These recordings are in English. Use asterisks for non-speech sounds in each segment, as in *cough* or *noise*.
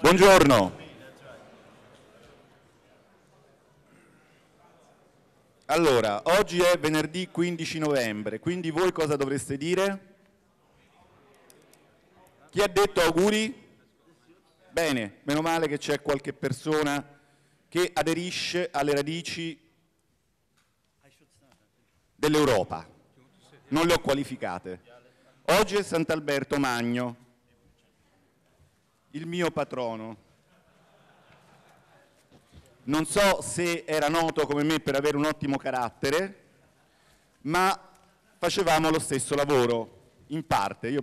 Buongiorno. Allora, oggi è venerdì 15 novembre, quindi voi cosa dovreste dire? Chi ha detto auguri? Bene, meno male che c'è qualche persona che aderisce alle radici dell'Europa. Non le ho qualificate. Oggi è Sant'Alberto Magno, il mio patrono. Non so se era noto come me per avere un ottimo carattere, ma facevamo lo stesso lavoro, in parte, Io,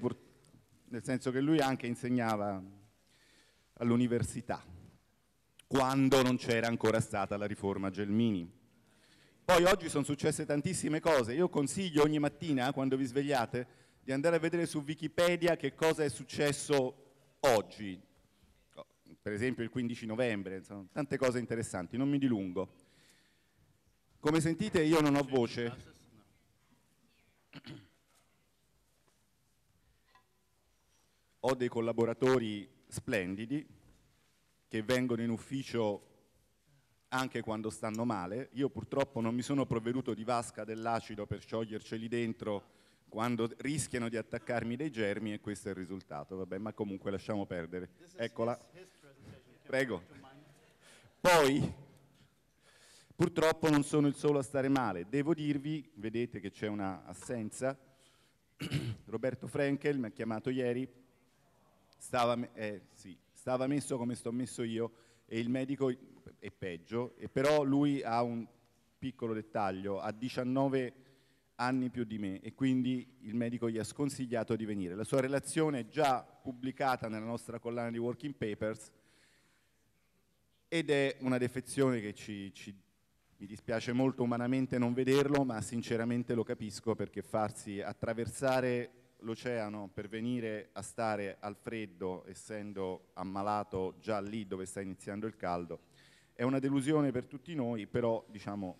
nel senso che lui anche insegnava all'università, quando non c'era ancora stata la riforma Gelmini. Poi oggi sono successe tantissime cose, io consiglio ogni mattina, eh, quando vi svegliate, di andare a vedere su Wikipedia che cosa è successo oggi, per esempio il 15 novembre, insomma, tante cose interessanti, non mi dilungo. Come sentite io non ho voce. Ho dei collaboratori splendidi che vengono in ufficio anche quando stanno male. Io purtroppo non mi sono provveduto di vasca dell'acido per scioglierceli dentro quando rischiano di attaccarmi dei germi e questo è il risultato, vabbè, ma comunque lasciamo perdere. Eccola. Prego. Poi, purtroppo non sono il solo a stare male, devo dirvi, vedete che c'è una assenza, *clears throat* Roberto Frenkel mi ha chiamato ieri, stava, eh, sì, stava messo come sto messo io e il medico è peggio, e però lui ha un piccolo dettaglio, ha 19 anni più di me e quindi il medico gli ha sconsigliato di venire. La sua relazione è già pubblicata nella nostra collana di working papers ed è una defezione che ci, ci, mi dispiace molto umanamente non vederlo, ma sinceramente lo capisco perché farsi attraversare l'oceano per venire a stare al freddo, essendo ammalato già lì dove sta iniziando il caldo, è una delusione per tutti noi, però diciamo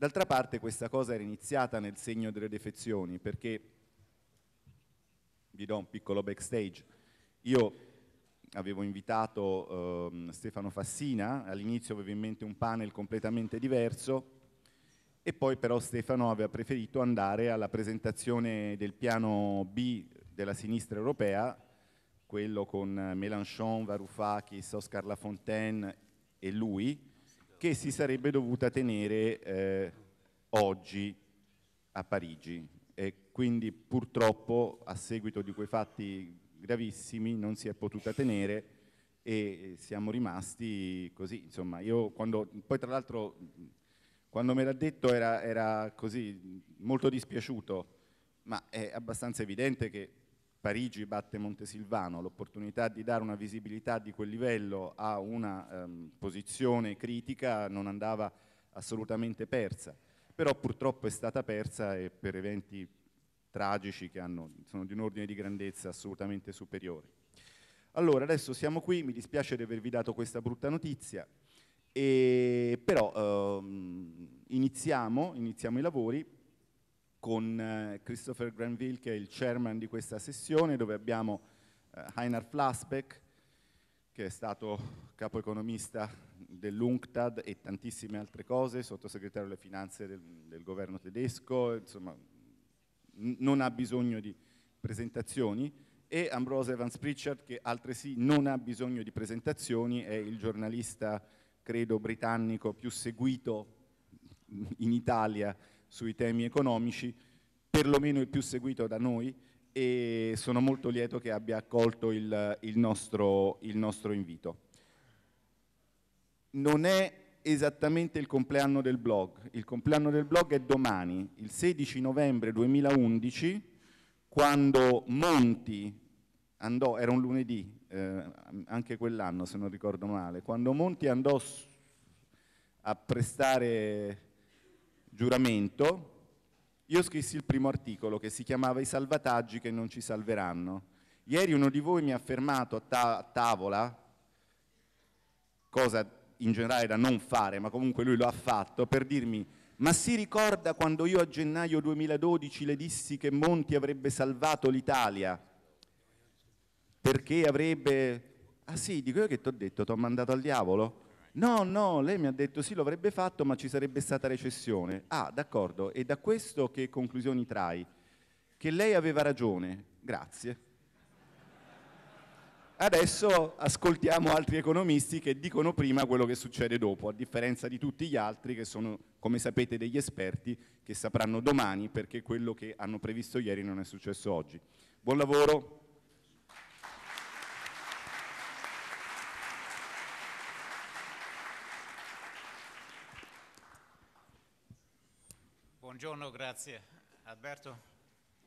D'altra parte questa cosa era iniziata nel segno delle defezioni perché, vi do un piccolo backstage, io avevo invitato eh, Stefano Fassina, all'inizio avevo in mente un panel completamente diverso e poi però Stefano aveva preferito andare alla presentazione del piano B della sinistra europea, quello con Mélenchon, Varoufakis, Oscar Lafontaine e lui, che si sarebbe dovuta tenere eh, oggi a Parigi e quindi purtroppo a seguito di quei fatti gravissimi non si è potuta tenere e siamo rimasti così, insomma, io quando, poi tra l'altro quando me l'ha detto era, era, così molto dispiaciuto, ma è abbastanza evidente che Parigi batte Montesilvano, l'opportunità di dare una visibilità di quel livello a una ehm, posizione critica non andava assolutamente persa, però purtroppo è stata persa e per eventi tragici che hanno, sono di un ordine di grandezza assolutamente superiore. Allora, adesso siamo qui, mi dispiace di avervi dato questa brutta notizia, e, però ehm, iniziamo, iniziamo i lavori con eh, Christopher Granville che è il chairman di questa sessione dove abbiamo Heiner eh, Flasbeck che è stato capo economista dell'UNCTAD e tantissime altre cose, sottosegretario alle finanze del, del governo tedesco, insomma non ha bisogno di presentazioni e Ambrose Evans Pritchard che altresì non ha bisogno di presentazioni, è il giornalista credo britannico più seguito in Italia sui temi economici, perlomeno il più seguito da noi e sono molto lieto che abbia accolto il, il, nostro, il nostro invito. Non è esattamente il compleanno del blog, il compleanno del blog è domani, il 16 novembre 2011, quando Monti andò, era un lunedì, eh, anche quell'anno se non ricordo male, quando Monti andò a prestare giuramento, io scrissi il primo articolo che si chiamava I salvataggi che non ci salveranno. Ieri uno di voi mi ha fermato a, ta a tavola, cosa in generale da non fare, ma comunque lui lo ha fatto, per dirmi ma si ricorda quando io a gennaio 2012 le dissi che Monti avrebbe salvato l'Italia? Perché avrebbe... Ah sì, dico io che ti ho detto, ti ho mandato al diavolo? No, no, lei mi ha detto sì, lo avrebbe fatto, ma ci sarebbe stata recessione. Ah, d'accordo, e da questo che conclusioni trai? Che lei aveva ragione, grazie. Adesso ascoltiamo altri economisti che dicono prima quello che succede dopo, a differenza di tutti gli altri che sono, come sapete, degli esperti che sapranno domani perché quello che hanno previsto ieri non è successo oggi. Buon lavoro. Buongiorno, grazie. Alberto,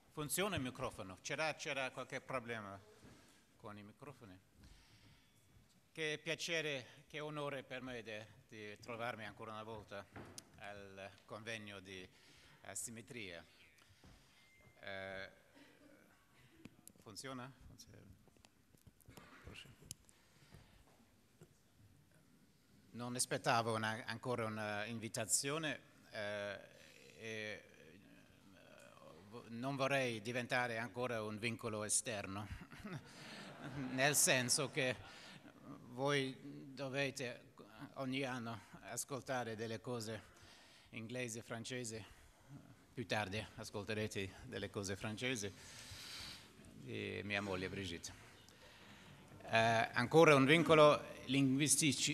funziona il microfono? C'era, c'era qualche problema con i microfoni? Che piacere, che onore per me di, di trovarmi ancora una volta al convegno di asimmetria. Eh, funziona? funziona. Non aspettavo una, ancora un'invitazione. Eh, e eh, non vorrei diventare ancora un vincolo esterno, *laughs* nel senso che voi dovete ogni anno ascoltare delle cose inglesi, e francesi, più tardi ascolterete delle cose francesi di mia moglie Brigitte. Eh, ancora un vincolo linguistico,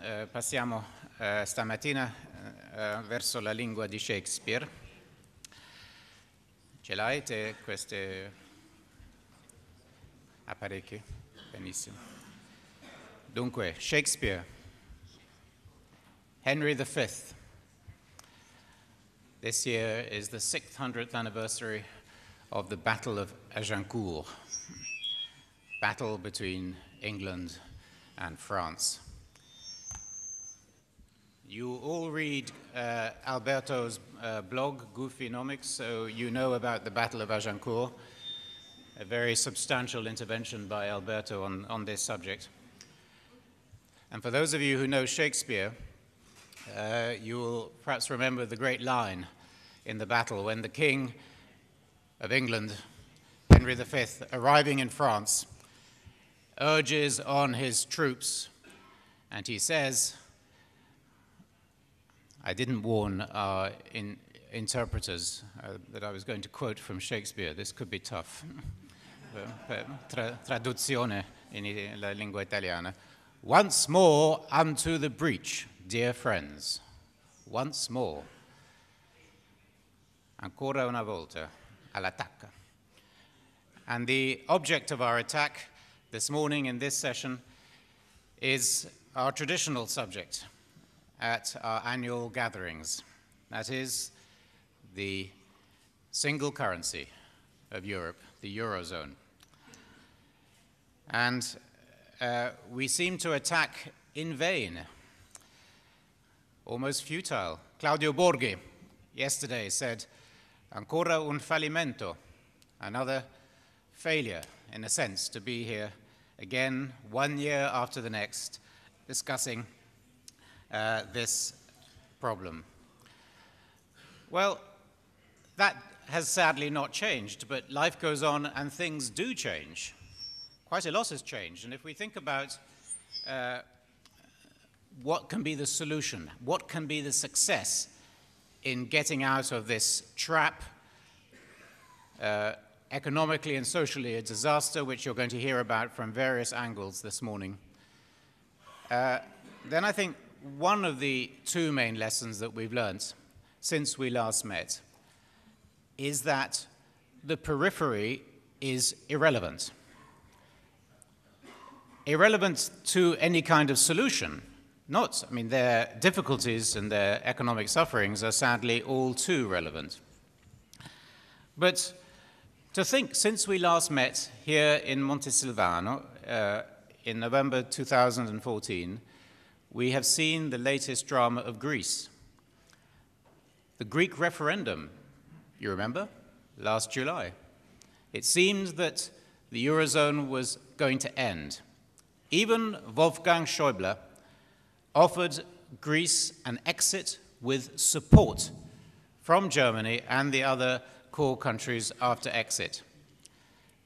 eh, passiamo eh, stamattina eh, verso la lingua di Shakespeare. Ce l'avete queste apparecchi? Ah, Benissimo. Dunque, Shakespeare, Henry V. This year is the 600th anniversary of the Battle of Agincourt, battle between England and France. You all read uh, Alberto's uh, blog, Goofinomics, so you know about the Battle of Agincourt, a very substantial intervention by Alberto on, on this subject. And for those of you who know Shakespeare, uh, you'll perhaps remember the great line in the battle when the King of England, Henry V, arriving in France, urges on his troops, and he says, I didn't warn our uh, in interpreters uh, that I was going to quote from Shakespeare. This could be tough. *laughs* traduzione in la lingua italiana. Once more unto the breach, dear friends. Once more. Ancora una volta. All'attacca. And the object of our attack this morning in this session is our traditional subject, at our annual gatherings. That is the single currency of Europe, the Eurozone. And uh, we seem to attack in vain, almost futile. Claudio Borghi yesterday said, ancora un fallimento, another failure, in a sense, to be here again one year after the next, discussing uh, this problem? Well, that has sadly not changed, but life goes on and things do change. Quite a lot has changed, and if we think about uh, what can be the solution, what can be the success in getting out of this trap, uh, economically and socially a disaster, which you're going to hear about from various angles this morning, uh, then I think one of the two main lessons that we've learnt since we last met is that the periphery is irrelevant. Irrelevant to any kind of solution. Not, I mean, their difficulties and their economic sufferings are sadly all too relevant. But to think, since we last met here in Montesilvano uh, in November 2014, we have seen the latest drama of Greece. The Greek referendum, you remember, last July. It seemed that the Eurozone was going to end. Even Wolfgang Schäuble offered Greece an exit with support from Germany and the other core countries after exit.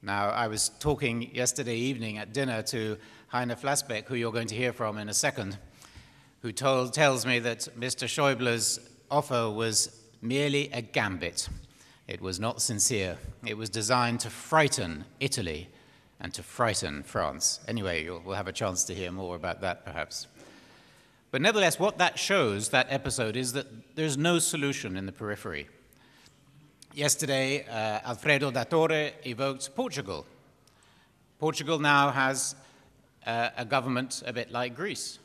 Now, I was talking yesterday evening at dinner to Heiner Flassbeck, who you're going to hear from in a second, who told, tells me that Mr. Schäuble's offer was merely a gambit. It was not sincere. It was designed to frighten Italy and to frighten France. Anyway, we'll have a chance to hear more about that perhaps. But nevertheless, what that shows, that episode, is that there's no solution in the periphery. Yesterday, uh, Alfredo Torre evoked Portugal. Portugal now has uh, a government a bit like Greece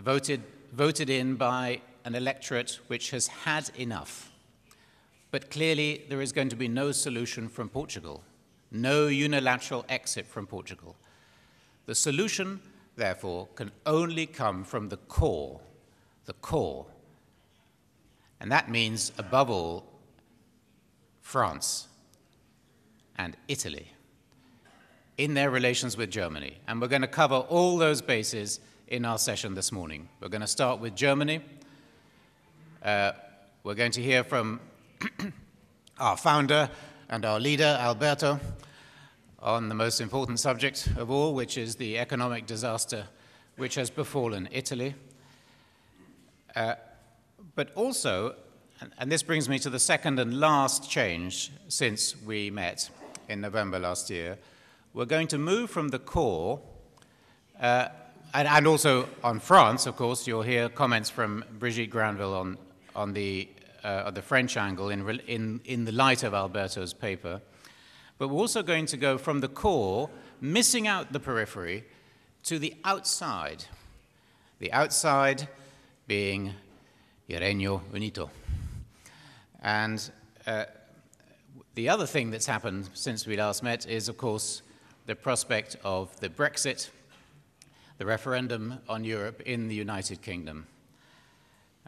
voted, voted in by an electorate which has had enough. But clearly, there is going to be no solution from Portugal, no unilateral exit from Portugal. The solution, therefore, can only come from the core, the core. And that means, above all, France and Italy in their relations with Germany. And we're going to cover all those bases in our session this morning. We're going to start with Germany. Uh, we're going to hear from *clears throat* our founder and our leader, Alberto, on the most important subject of all, which is the economic disaster which has befallen Italy. Uh, but also, and, this brings me to the second and last change since we met in November last year, we're going to move from the core uh, and, and also on France, of course, you'll hear comments from Brigitte Granville on, on the, uh, on the French angle in, in, in the light of Alberto's paper. But we're also going to go from the core, missing out the periphery, to the outside. The outside being Irenio Unito. And uh, the other thing that's happened since we last met is, of course, the prospect of the Brexit the referendum on Europe in the United Kingdom.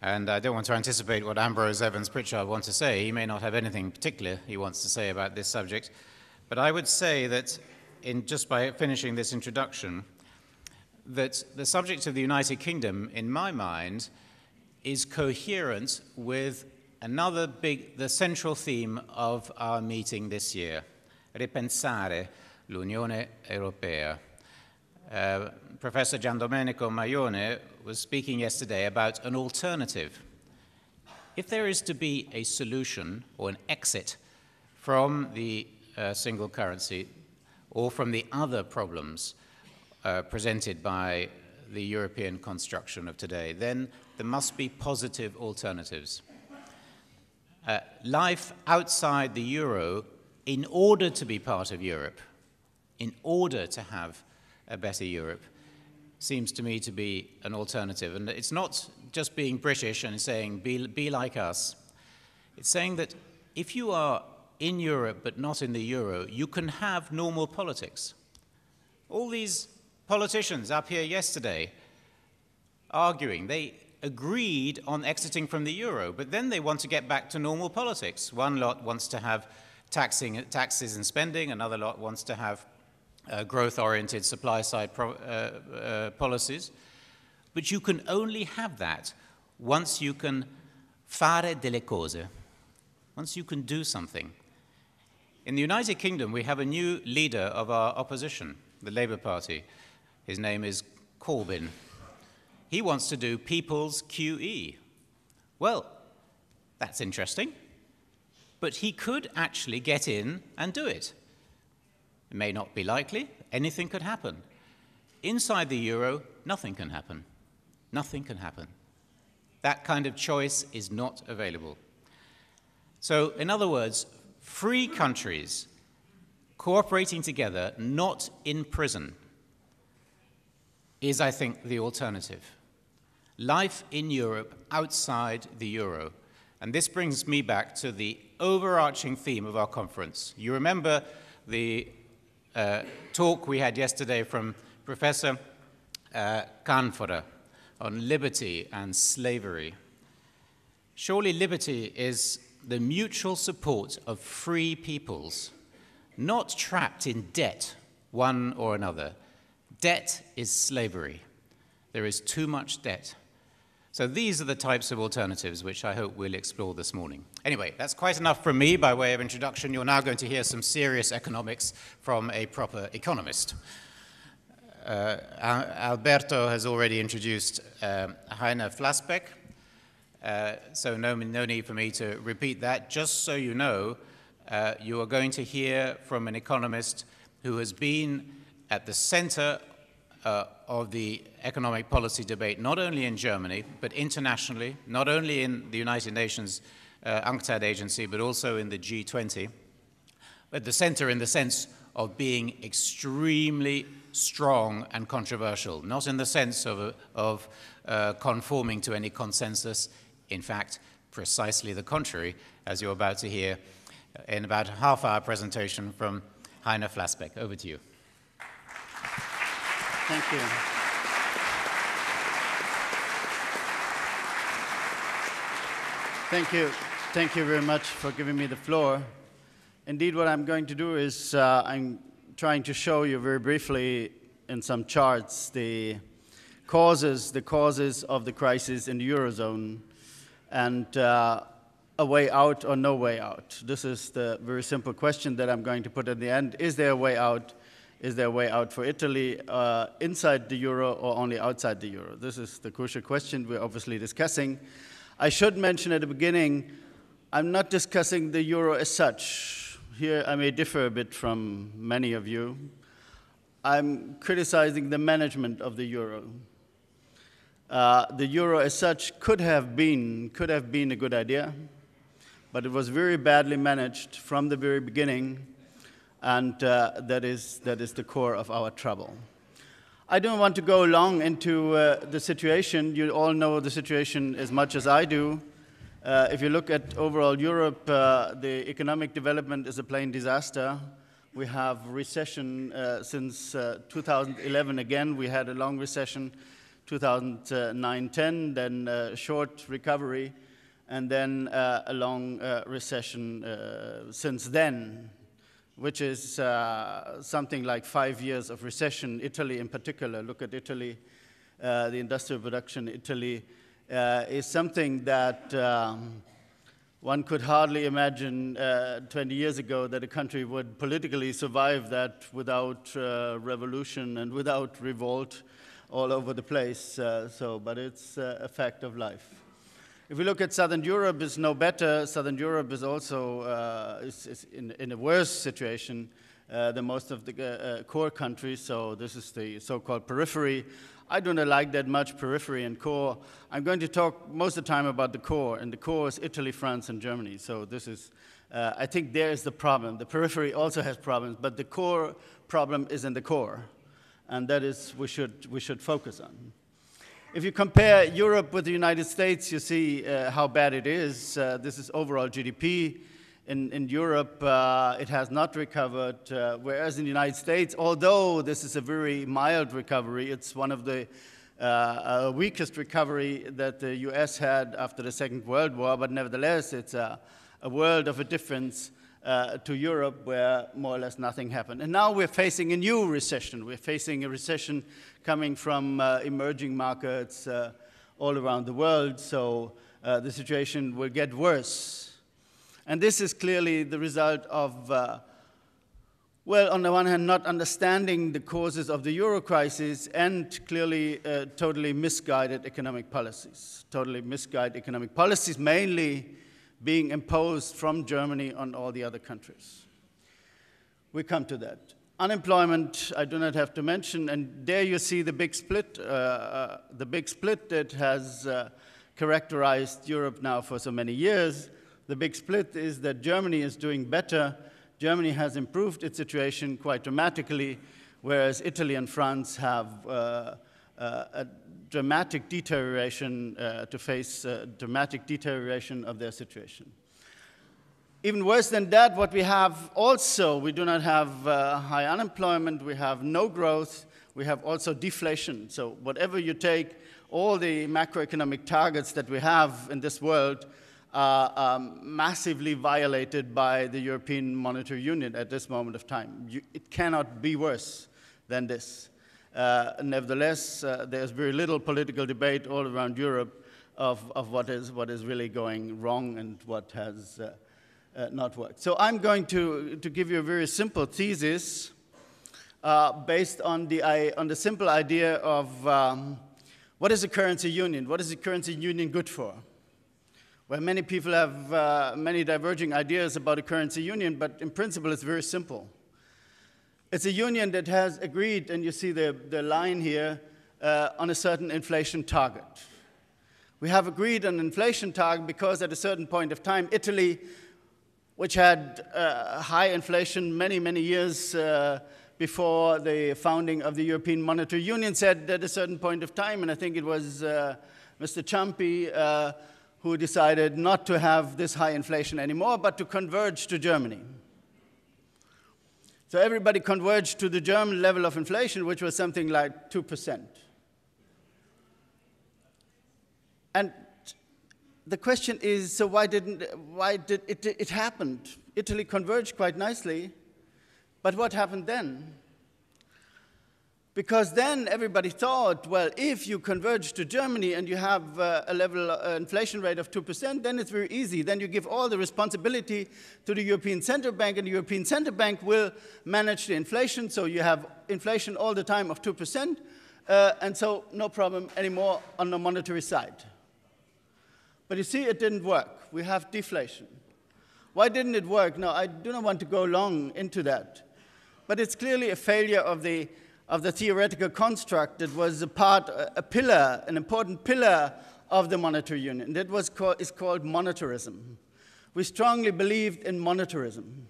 And I don't want to anticipate what Ambrose Evans Pritchard wants to say. He may not have anything particular he wants to say about this subject. But I would say that, in, just by finishing this introduction, that the subject of the United Kingdom, in my mind, is coherent with another big, the central theme of our meeting this year, ripensare l'Unione Europea. Uh, Professor Giandomenico Maione was speaking yesterday about an alternative. If there is to be a solution or an exit from the uh, single currency or from the other problems uh, presented by the European construction of today, then there must be positive alternatives. Uh, life outside the euro, in order to be part of Europe, in order to have a better Europe seems to me to be an alternative. And it's not just being British and saying, be, be like us. It's saying that if you are in Europe but not in the euro, you can have normal politics. All these politicians up here yesterday arguing, they agreed on exiting from the euro, but then they want to get back to normal politics. One lot wants to have taxing, taxes and spending, another lot wants to have uh, growth-oriented supply-side uh, uh, policies. But you can only have that once you can fare delle cose, once you can do something. In the United Kingdom, we have a new leader of our opposition, the Labour Party. His name is Corbyn. He wants to do people's QE. Well, that's interesting. But he could actually get in and do it. It may not be likely, anything could happen. Inside the euro, nothing can happen. Nothing can happen. That kind of choice is not available. So, in other words, free countries cooperating together, not in prison, is, I think, the alternative. Life in Europe outside the euro. And this brings me back to the overarching theme of our conference. You remember the uh, talk we had yesterday from Professor uh, on liberty and slavery. Surely liberty is the mutual support of free peoples, not trapped in debt, one or another. Debt is slavery. There is too much debt. So these are the types of alternatives which I hope we'll explore this morning. Anyway, that's quite enough from me by way of introduction. You're now going to hear some serious economics from a proper economist. Uh, Alberto has already introduced uh, Heiner Flasbeck, uh, so no, no, need for me to repeat that. Just so you know, uh, you are going to hear from an economist who has been at the center uh, of the economic policy debate, not only in Germany, but internationally, not only in the United Nations uh, UNCTAD agency, but also in the G20, at the center in the sense of being extremely strong and controversial, not in the sense of, uh, of uh, conforming to any consensus, in fact, precisely the contrary, as you're about to hear in about a half-hour presentation from Heiner Flasbeck. Over to you. Thank you. Thank you. Thank you very much for giving me the floor. Indeed, what I'm going to do is uh, I'm trying to show you very briefly in some charts the causes, the causes of the crisis in the Eurozone and uh, a way out or no way out. This is the very simple question that I'm going to put at the end. Is there a way out is there a way out for Italy uh, inside the euro or only outside the euro? This is the crucial question we're obviously discussing. I should mention at the beginning, I'm not discussing the euro as such. Here I may differ a bit from many of you. I'm criticizing the management of the euro. Uh, the euro as such could have been, could have been a good idea, but it was very badly managed from the very beginning and uh, that, is, that is the core of our trouble. I don't want to go long into uh, the situation. You all know the situation as much as I do. Uh, if you look at overall Europe, uh, the economic development is a plain disaster. We have recession uh, since uh, 2011 again. We had a long recession, 2009-10, then a short recovery, and then a long recession since then which is uh, something like five years of recession. Italy in particular, look at Italy, uh, the industrial production in Italy uh, is something that um, one could hardly imagine uh, 20 years ago that a country would politically survive that without uh, revolution and without revolt all over the place. so, but it's a fact of life. If we look at Southern Europe, it's no better. Southern Europe is also uh, is, is in, in, a worse situation uh, than most of the uh, core countries. So this is the so-called periphery. I don't like that much periphery and core. I'm going to talk most of the time about the core, and the core is Italy, France, and Germany. So this is, uh, I think, there is the problem. The periphery also has problems, but the core problem is in the core, and that is we should we should focus on. If you compare Europe with the United States, you see uh, how bad it is. Uh, this is overall GDP. In, in Europe, uh, it has not recovered, uh, whereas in the United States, although this is a very mild recovery, it's one of the uh, uh, weakest recovery that the US had after the Second World War, but nevertheless, it's a, a world of a difference uh, to Europe where more or less nothing happened. And now we're facing a new recession. We're facing a recession coming from uh, emerging markets uh, all around the world, so uh, the situation will get worse. And this is clearly the result of, uh, well, on the one hand, not understanding the causes of the euro crisis and clearly uh, totally misguided economic policies. Totally misguided economic policies, mainly being imposed from Germany on all the other countries. We come to that. Unemployment, I do not have to mention, and there you see the big split, uh, uh, the big split that has uh, characterized Europe now for so many years. The big split is that Germany is doing better. Germany has improved its situation quite dramatically, whereas Italy and France have uh, uh, dramatic deterioration, uh, to face uh, dramatic deterioration of their situation. Even worse than that, what we have also, we do not have uh, high unemployment, we have no growth, we have also deflation. So whatever you take, all the macroeconomic targets that we have in this world are um, massively violated by the European Monetary Union at this moment of time. You, it cannot be worse than this. Uh, nevertheless, uh, there's very little political debate all around Europe of, of what, is, what is really going wrong and what has uh, not worked. So I'm going to, to give you a very simple thesis based on the, on the simple idea of um, what is a currency union? What is a currency union good for? Well, many people have uh, many diverging ideas about a currency union, but in principle, it's very simple. It's a union that has agreed, and you see the, the line here, uh, on a certain inflation target. We have agreed on an inflation target because at a certain point of time, Italy, which had uh, high inflation many, many years uh, before the founding of the European Monetary Union, said at a certain point of time, and I think it was uh, Mr. Ciampi uh, who decided not to have this high inflation anymore, but to converge to Germany. So everybody converged to the German level of inflation, which was something like 2%. And the question is, so why didn't, why did, it, it happened. Italy converged quite nicely, but what happened then? Because then everybody thought, well, if you converge to Germany and you have uh, a level uh, inflation rate of 2%, then it's very easy. Then you give all the responsibility to the European Central Bank, and the European Central Bank will manage the inflation. So you have inflation all the time of 2%, uh, and so no problem anymore on the monetary side. But you see, it didn't work. We have deflation. Why didn't it work? Now, I do not want to go long into that. But it's clearly a failure of the of the theoretical construct that was a part, a pillar, an important pillar of the monetary union. That was is called monetarism. We strongly believed in monetarism.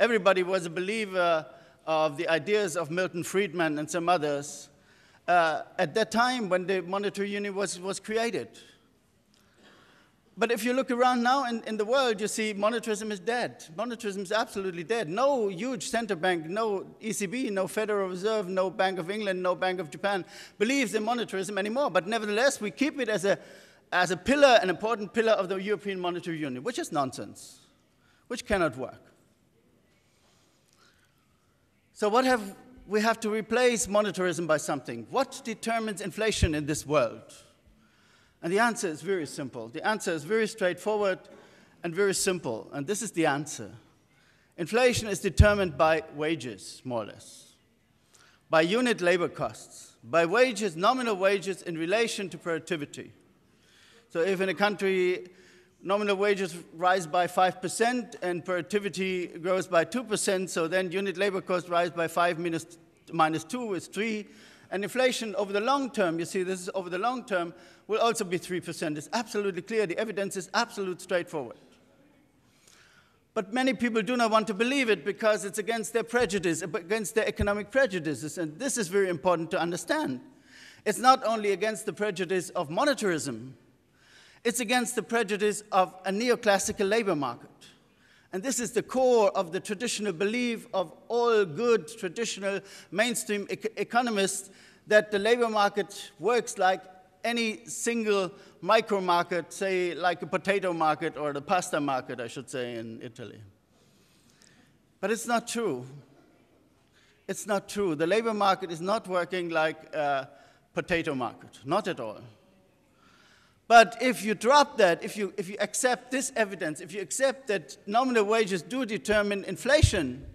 Everybody was a believer of the ideas of Milton Friedman and some others uh, at that time when the monetary union was, was created. But if you look around now in, in the world, you see monetarism is dead. Monetarism is absolutely dead. No huge central bank, no ECB, no Federal Reserve, no Bank of England, no Bank of Japan believes in monetarism anymore. But nevertheless, we keep it as a, as a pillar, an important pillar of the European Monetary Union, which is nonsense, which cannot work. So, what have we have to replace monetarism by something? What determines inflation in this world? And the answer is very simple. The answer is very straightforward and very simple. And this is the answer. Inflation is determined by wages, more or less, by unit labor costs, by wages, nominal wages in relation to productivity. So if in a country nominal wages rise by 5% and productivity grows by 2%, so then unit labor costs rise by 5 minus, minus 2 is 3, and inflation over the long term, you see this is over the long term, will also be 3%. It's absolutely clear. The evidence is absolutely straightforward. But many people do not want to believe it because it's against their prejudice, against their economic prejudices. And this is very important to understand. It's not only against the prejudice of monetarism, it's against the prejudice of a neoclassical labor market. And this is the core of the traditional belief of all good traditional mainstream e economists that the labor market works like any single micro market, say like a potato market or the pasta market, I should say, in Italy. But it's not true. It's not true. The labor market is not working like a potato market, not at all. But if you drop that, if you, if you accept this evidence, if you accept that nominal wages do determine inflation,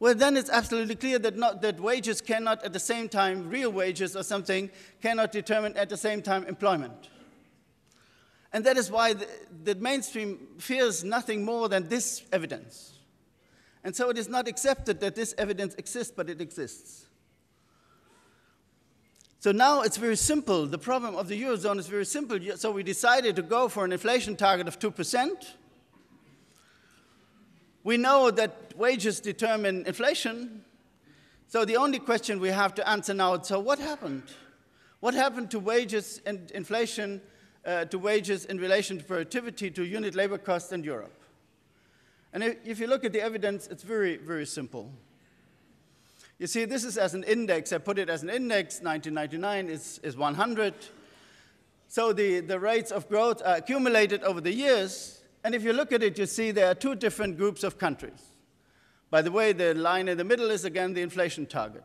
well, then it's absolutely clear that, not, that wages cannot, at the same time, real wages or something, cannot determine at the same time employment. And that is why the, the mainstream fears nothing more than this evidence. And so it is not accepted that this evidence exists, but it exists. So now it's very simple. The problem of the Eurozone is very simple. So we decided to go for an inflation target of 2%. We know that wages determine inflation. So the only question we have to answer now is so what happened? What happened to wages and inflation, uh, to wages in relation to productivity, to unit labor costs in Europe? And if you look at the evidence, it's very, very simple. You see, this is as an index. I put it as an index. 1999 is, is 100. So the, the rates of growth are accumulated over the years. And if you look at it, you see there are two different groups of countries. By the way, the line in the middle is again the inflation target.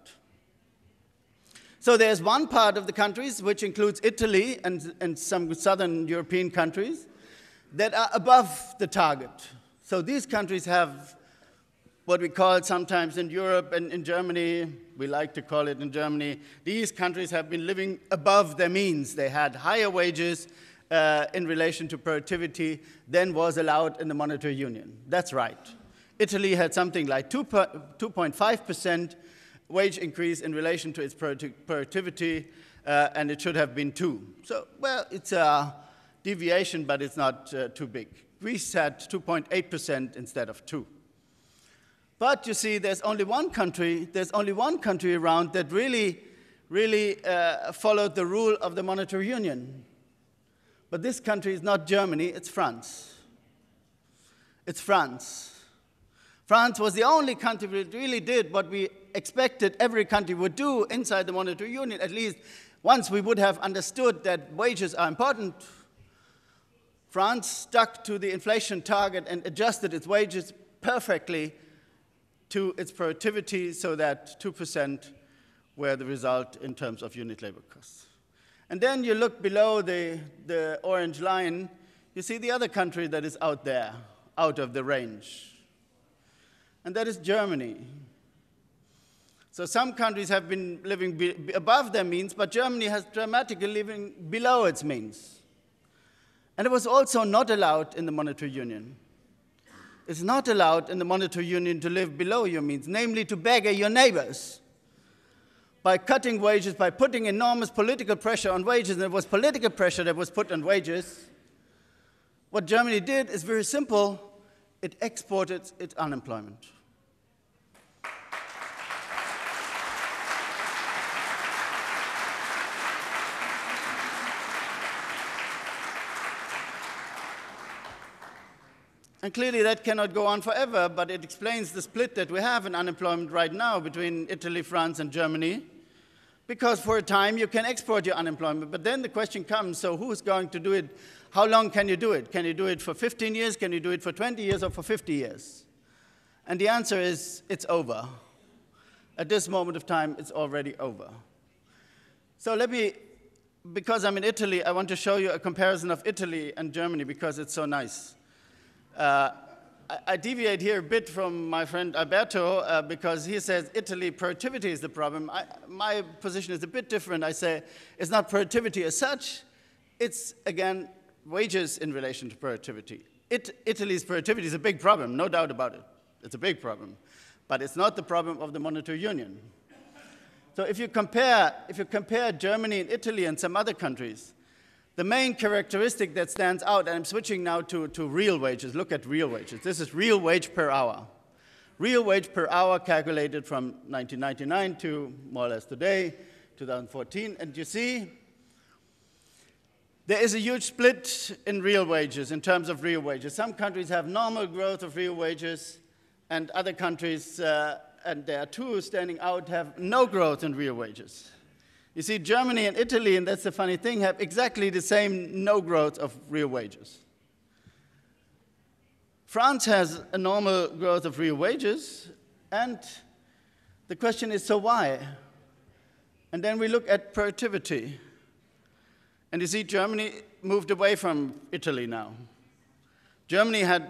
So there's one part of the countries, which includes Italy and, and some southern European countries, that are above the target. So these countries have what we call sometimes in Europe and in Germany, we like to call it in Germany, these countries have been living above their means. They had higher wages uh, in relation to productivity than was allowed in the monetary union. That's right. Italy had something like 2.5% wage increase in relation to its productivity, uh, and it should have been 2. So, well, it's a deviation, but it's not uh, too big. Greece had 2.8% instead of 2. But you see, there's only one country, there's only one country around that really, really uh, followed the rule of the monetary union. But this country is not Germany, it's France. It's France. France was the only country that really did what we expected every country would do inside the monetary union, at least once we would have understood that wages are important. France stuck to the inflation target and adjusted its wages perfectly to its productivity so that 2% were the result in terms of unit labor costs. And then you look below the, the orange line, you see the other country that is out there, out of the range. And that is Germany. So some countries have been living be above their means, but Germany has dramatically living below its means. And it was also not allowed in the monetary union is not allowed in the monetary union to live below your means, namely to beggar your neighbors by cutting wages, by putting enormous political pressure on wages, and it was political pressure that was put on wages. What Germany did is very simple it exported its unemployment. And clearly that cannot go on forever, but it explains the split that we have in unemployment right now between Italy, France, and Germany. Because for a time you can export your unemployment, but then the question comes so who's going to do it? How long can you do it? Can you do it for 15 years? Can you do it for 20 years or for 50 years? And the answer is it's over. At this moment of time, it's already over. So let me, because I'm in Italy, I want to show you a comparison of Italy and Germany because it's so nice. Uh, I, I, deviate here a bit from my friend Alberto uh, because he says Italy productivity is the problem. I, my position is a bit different. I say it's not productivity as such. It's, again, wages in relation to productivity. It, Italy's productivity is a big problem, no doubt about it. It's a big problem. But it's not the problem of the monetary union. So if you compare, if you compare Germany and Italy and some other countries, the main characteristic that stands out, and I'm switching now to, to real wages, look at real wages. This is real wage per hour. Real wage per hour calculated from 1999 to more or less today, 2014, and you see there is a huge split in real wages, in terms of real wages. Some countries have normal growth of real wages, and other countries, uh, and there are two standing out, have no growth in real wages. You see, Germany and Italy, and that's the funny thing, have exactly the same no growth of real wages. France has a normal growth of real wages, and the question is so why? And then we look at productivity. And you see, Germany moved away from Italy now. Germany had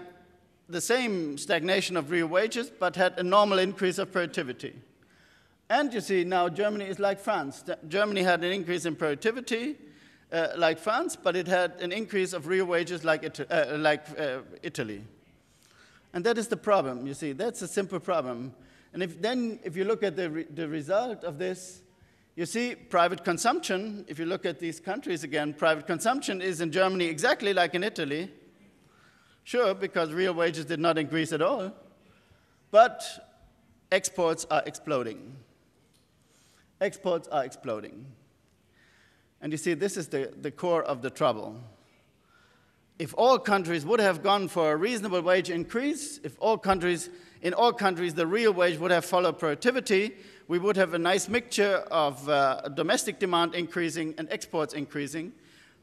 the same stagnation of real wages, but had a normal increase of productivity. And you see, now Germany is like France. Germany had an increase in productivity uh, like France, but it had an increase of real wages like, uh, like uh, Italy. And that is the problem, you see. That's a simple problem. And if then, if you look at the, re the result of this, you see private consumption, if you look at these countries again, private consumption is in Germany exactly like in Italy. Sure, because real wages did not increase at all. But exports are exploding exports are exploding. And you see, this is the, the core of the trouble. If all countries would have gone for a reasonable wage increase, if all countries, in all countries, the real wage would have followed productivity, we would have a nice mixture of uh, domestic demand increasing and exports increasing.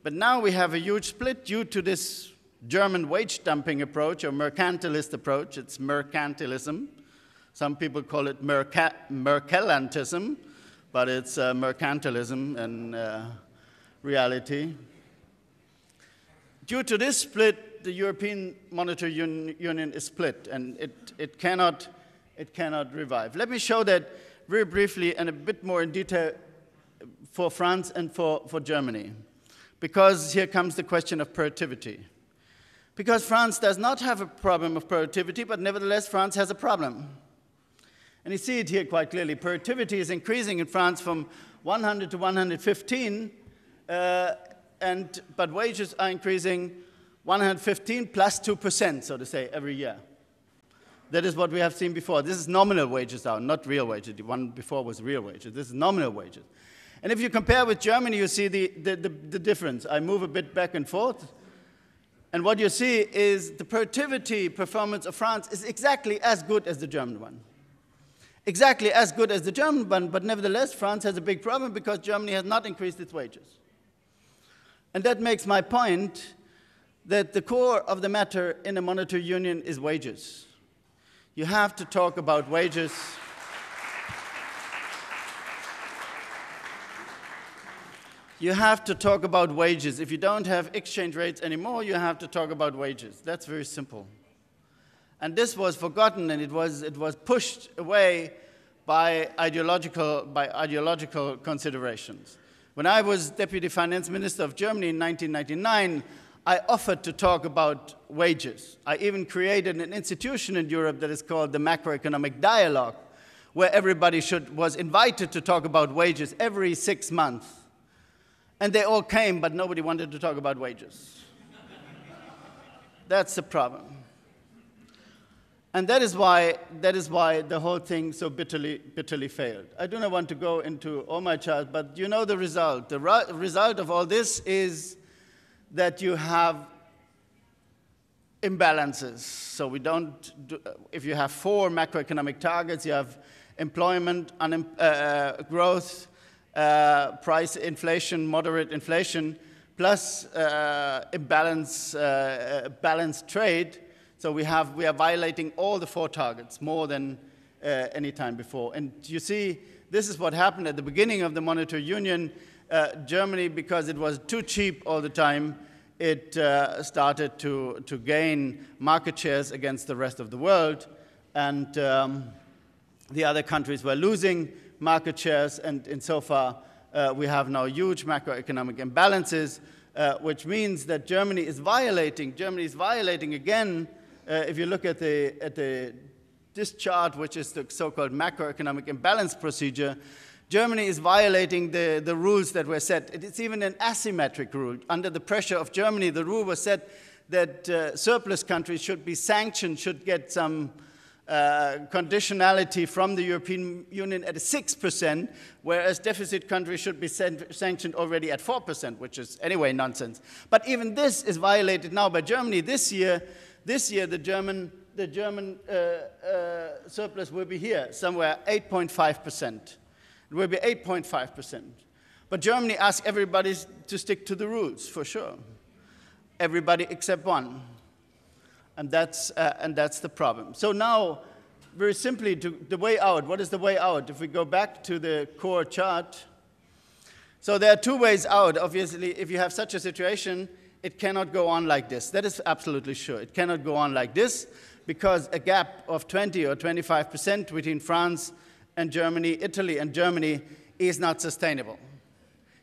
But now we have a huge split due to this German wage dumping approach or mercantilist approach. It's mercantilism. Some people call it merca- but it's uh, mercantilism and uh, reality. Due to this split, the European Monetary un Union is split, and it, it, cannot, it cannot revive. Let me show that very briefly and a bit more in detail for France and for, for Germany, because here comes the question of productivity. Because France does not have a problem of productivity, but nevertheless, France has a problem. And you see it here quite clearly. Productivity is increasing in France from 100 to 115, uh, and, but wages are increasing 115 plus 2%, so to say, every year. That is what we have seen before. This is nominal wages now, not real wages. The one before was real wages. This is nominal wages. And if you compare with Germany, you see the, the, the, the difference. I move a bit back and forth. And what you see is the productivity performance of France is exactly as good as the German one exactly as good as the German one, but nevertheless, France has a big problem because Germany has not increased its wages. And that makes my point that the core of the matter in a monetary union is wages. You have to talk about wages. You have to talk about wages. If you don't have exchange rates anymore, you have to talk about wages. That's very simple. And this was forgotten and it was, it was pushed away by ideological, by ideological considerations. When I was deputy finance minister of Germany in 1999, I offered to talk about wages. I even created an institution in Europe that is called the Macroeconomic Dialogue, where everybody should, was invited to talk about wages every six months. And they all came, but nobody wanted to talk about wages. *laughs* That's the problem. And that is why, that is why the whole thing so bitterly, bitterly failed. I do not want to go into all oh, my charts, but you know the result. The result of all this is that you have imbalances. So we don't, do, if you have four macroeconomic targets, you have employment, uh, uh, growth, uh, price inflation, moderate inflation, plus uh, imbalance, uh, uh, balanced trade, so we, have, we are violating all the four targets more than uh, any time before. And you see, this is what happened at the beginning of the monetary union. Uh, Germany, because it was too cheap all the time, it uh, started to, to gain market shares against the rest of the world. And um, the other countries were losing market shares. And insofar, uh, we have now huge macroeconomic imbalances, uh, which means that Germany is violating, Germany is violating again uh, if you look at the, at the, this chart, which is the so-called macroeconomic imbalance procedure, Germany is violating the, the rules that were set. It's even an asymmetric rule. Under the pressure of Germany, the rule was set that uh, surplus countries should be sanctioned, should get some uh, conditionality from the European Union at 6%, whereas deficit countries should be sanctioned already at 4%, which is anyway nonsense. But even this is violated now by Germany this year. This year, the German, the German uh, uh, surplus will be here, somewhere 8.5%. It will be 8.5%. But Germany asked everybody to stick to the rules, for sure. Everybody except one. And that's, uh, and that's the problem. So now, very simply, to, the way out, what is the way out? If we go back to the core chart, so there are two ways out. Obviously, if you have such a situation, it cannot go on like this. That is absolutely sure. It cannot go on like this because a gap of 20 or 25% between France and Germany, Italy and Germany, is not sustainable.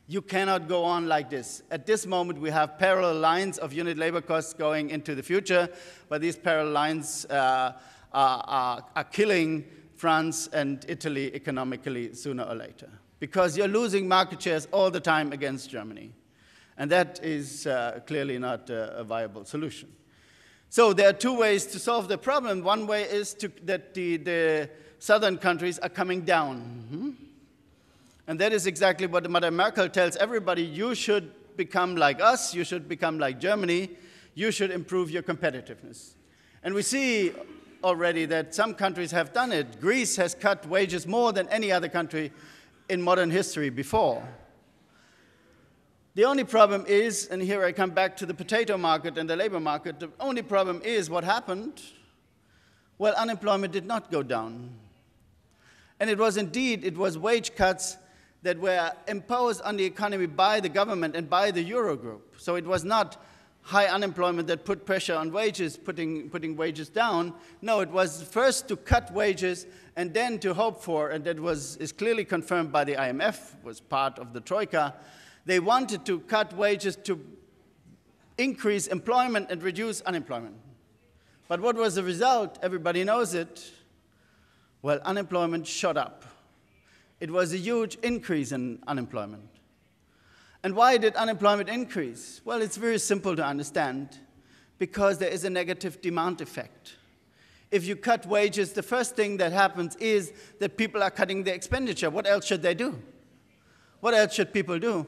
You cannot go on like this. At this moment, we have parallel lines of unit labor costs going into the future, but these parallel lines uh, are, are, are killing France and Italy economically sooner or later because you're losing market shares all the time against Germany. And that is uh, clearly not a, uh, a viable solution. So there are two ways to solve the problem. One way is to, that the, the, southern countries are coming down. Mm -hmm. And that is exactly what Mother Merkel tells everybody you should become like us, you should become like Germany, you should improve your competitiveness. And we see already that some countries have done it. Greece has cut wages more than any other country in modern history before. The only problem is, and here I come back to the potato market and the labor market, the only problem is what happened? Well, unemployment did not go down. And it was indeed, it was wage cuts that were imposed on the economy by the government and by the Eurogroup. So it was not high unemployment that put pressure on wages, putting, putting wages down. No, it was first to cut wages and then to hope for, and that was, is clearly confirmed by the IMF, was part of the Troika, they wanted to cut wages to increase employment and reduce unemployment. But what was the result? Everybody knows it. Well, unemployment shot up. It was a huge increase in unemployment. And why did unemployment increase? Well, it's very simple to understand because there is a negative demand effect. If you cut wages, the first thing that happens is that people are cutting their expenditure. What else should they do? What else should people do?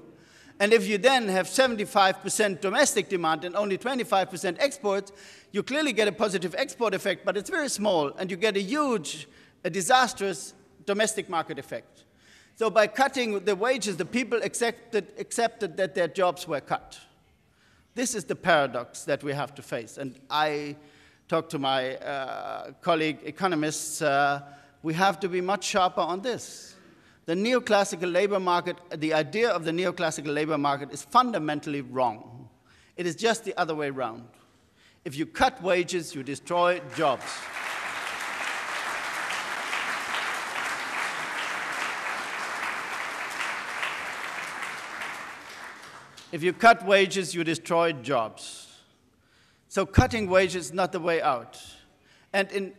And if you then have 75% domestic demand and only 25% exports, you clearly get a positive export effect, but it's very small, and you get a huge, a disastrous domestic market effect. So by cutting the wages, the people accepted, accepted that their jobs were cut. This is the paradox that we have to face. And I talked to my uh, colleague economists, uh, we have to be much sharper on this the neoclassical labor market, the idea of the neoclassical labor market is fundamentally wrong. It is just the other way around. If you cut wages, you destroy jobs. If you cut wages, you destroy jobs. So cutting wages is not the way out. And in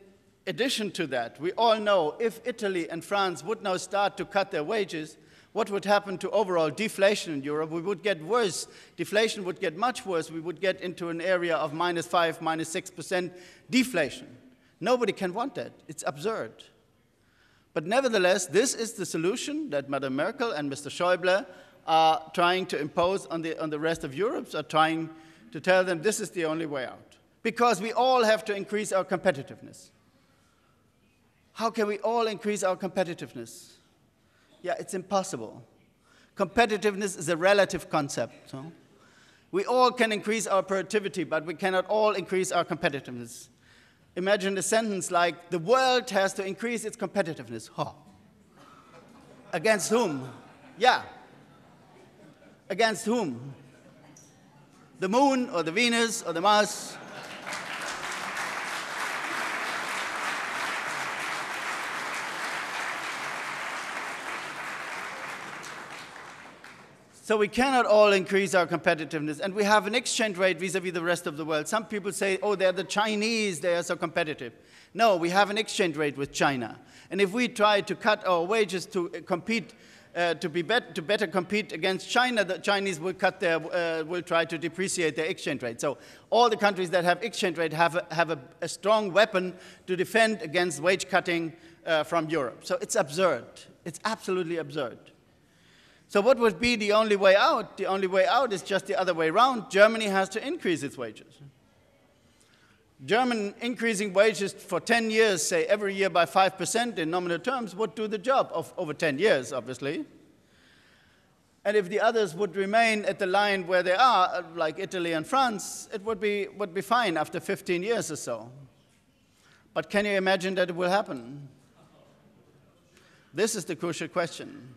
addition to that, we all know if Italy and France would now start to cut their wages, what would happen to overall deflation in Europe? We would get worse. Deflation would get much worse. We would get into an area of minus 5, minus 6% deflation. Nobody can want that. It's absurd. But nevertheless, this is the solution that Madame Merkel and Mr. Schäuble are trying to impose on the, on the rest of Europe, are trying to tell them this is the only way out. Because we all have to increase our competitiveness. How can we all increase our competitiveness? Yeah, it's impossible. Competitiveness is a relative concept. We all can increase our productivity, but we cannot all increase our competitiveness. Imagine a sentence like, the world has to increase its competitiveness. Huh. Against whom? Yeah. Against whom? The moon or the Venus or the Mars? So we cannot all increase our competitiveness. And we have an exchange rate vis-a-vis the rest of the world. Some people say, oh, they're the Chinese, they are so competitive. No, we have an exchange rate with China. And if we try to cut our wages to uh, compete, uh, to, be bet to better compete against China, the Chinese will, cut their, uh, will try to depreciate their exchange rate. So all the countries that have exchange rate have a, have a, a strong weapon to defend against wage cutting uh, from Europe. So it's absurd. It's absolutely absurd. So what would be the only way out? The only way out is just the other way around. Germany has to increase its wages. German increasing wages for 10 years, say every year by 5% in nominal terms, would do the job of over 10 years, obviously. And if the others would remain at the line where they are, like Italy and France, it would be, would be fine after 15 years or so. But can you imagine that it will happen? This is the crucial question.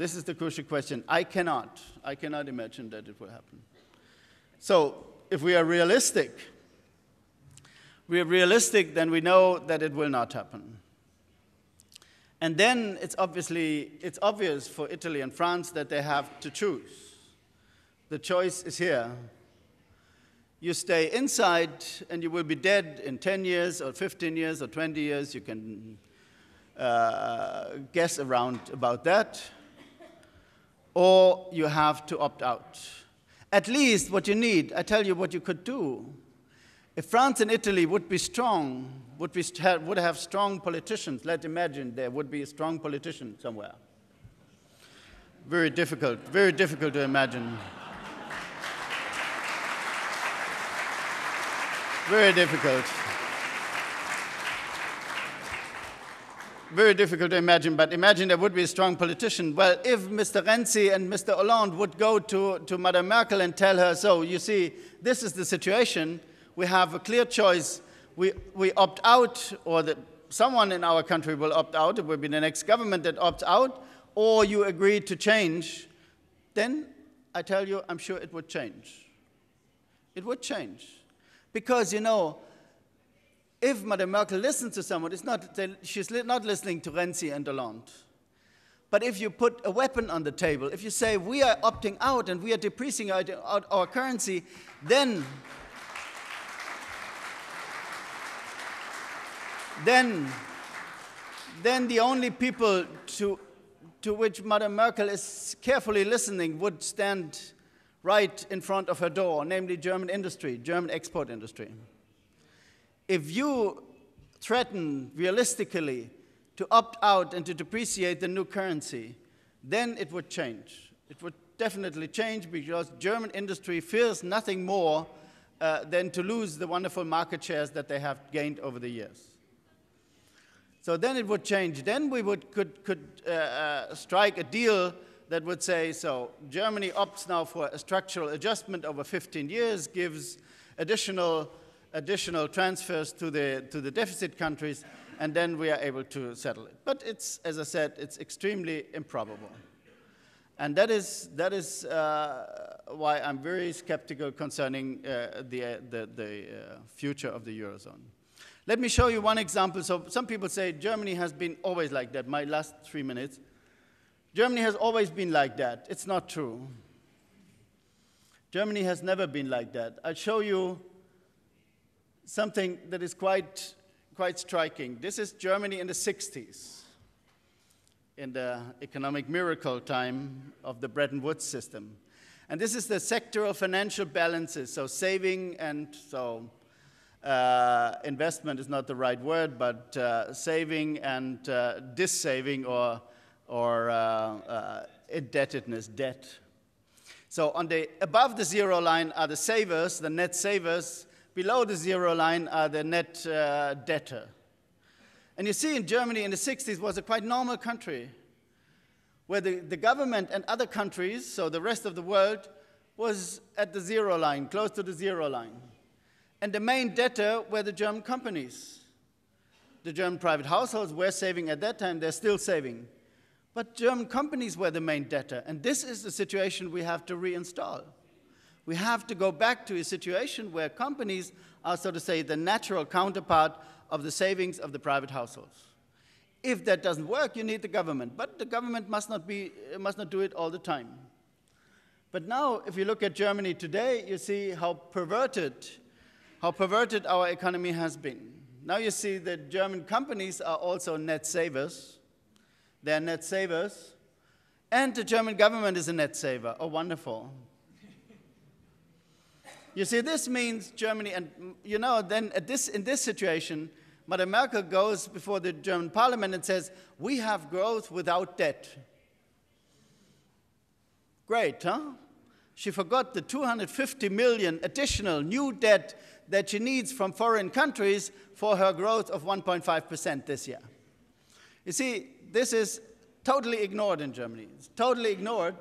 This is the crucial question. I cannot. I cannot imagine that it will happen. So if we are realistic, we are realistic, then we know that it will not happen. And then it's obviously it's obvious for Italy and France that they have to choose. The choice is here. You stay inside and you will be dead in 10 years or 15 years or 20 years. You can uh, guess around about that or you have to opt out. At least what you need, I tell you what you could do. If France and Italy would be strong, would, be, would have strong politicians, let's imagine there would be a strong politician somewhere. Very difficult, very difficult to imagine. Very difficult. very difficult to imagine, but imagine there would be a strong politician. Well, if Mr. Renzi and Mr. Hollande would go to, to Madame Merkel and tell her, so you see, this is the situation, we have a clear choice, we, we opt out, or the, someone in our country will opt out, it will be the next government that opts out, or you agree to change, then I tell you, I'm sure it would change. It would change. Because, you know, if Madame Merkel listens to someone, it's not, she's not listening to Renzi and Hollande. But if you put a weapon on the table, if you say we are opting out and we are depreciating our, our, our currency, then, then, then the only people to, to which Madame Merkel is carefully listening would stand right in front of her door, namely German industry, German export industry if you threaten realistically to opt out and to depreciate the new currency, then it would change. It would definitely change because German industry fears nothing more uh, than to lose the wonderful market shares that they have gained over the years. So then it would change. Then we would, could, could uh, uh, strike a deal that would say, so Germany opts now for a structural adjustment over 15 years, gives additional additional transfers to the, to the deficit countries, and then we are able to settle it. But it's, as I said, it's extremely improbable. And that is, that is uh, why I'm very skeptical concerning uh, the, uh, the, the, uh, future of the Eurozone. Let me show you one example. So some people say Germany has been always like that. My last three minutes. Germany has always been like that. It's not true. Germany has never been like that. I'll show you something that is quite, quite striking. This is Germany in the 60s, in the economic miracle time of the Bretton Woods system. And this is the sector of financial balances, so saving and so uh, investment is not the right word, but uh, saving and uh, dissaving or, or uh, uh, indebtedness, debt. So on the above the zero line are the savers, the net savers, Below the zero line are the net uh, debtor. And you see in Germany in the 60s was a quite normal country where the, the government and other countries, so the rest of the world, was at the zero line, close to the zero line. And the main debtor were the German companies. The German private households were saving at that time, they're still saving. But German companies were the main debtor, and this is the situation we have to reinstall we have to go back to a situation where companies are, so to say, the natural counterpart of the savings of the private households. If that doesn't work, you need the government. But the government must not, be, uh, must not do it all the time. But now, if you look at Germany today, you see how perverted, how perverted our economy has been. Now you see that German companies are also net savers. They're net savers. And the German government is a net saver. Oh, wonderful. You see, this means Germany, and you know, then this, in this situation, Madam Merkel goes before the German parliament and says, We have growth without debt. Great, huh? She forgot the 250 million additional new debt that she needs from foreign countries for her growth of 1.5% this year. You see, this is totally ignored in Germany. It's totally ignored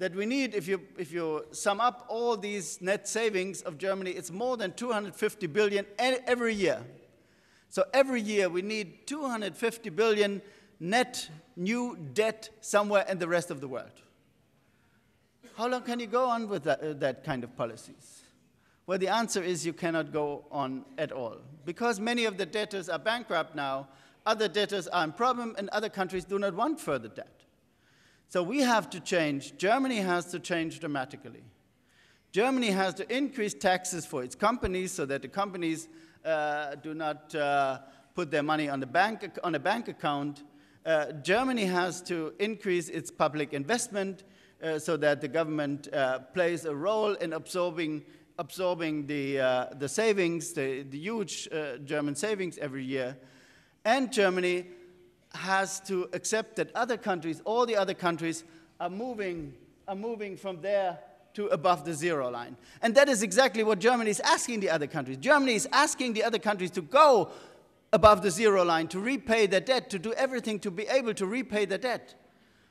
that we need, if you, if you sum up all these net savings of Germany, it's more than 250 billion every year. So every year we need 250 billion net new debt somewhere in the rest of the world. How long can you go on with that, uh, that kind of policies? Well, the answer is you cannot go on at all. Because many of the debtors are bankrupt now, other debtors are in problem, and other countries do not want further debt. So we have to change. Germany has to change dramatically. Germany has to increase taxes for its companies so that the companies uh, do not uh, put their money on, the bank, on a bank account. Uh, Germany has to increase its public investment uh, so that the government uh, plays a role in absorbing, absorbing the, uh, the savings, the, the huge German savings every year. And Germany has to accept that other countries, all the other countries, are moving, are moving from there to above the zero line. And that is exactly what Germany is asking the other countries. Germany is asking the other countries to go above the zero line, to repay their debt, to do everything to be able to repay their debt.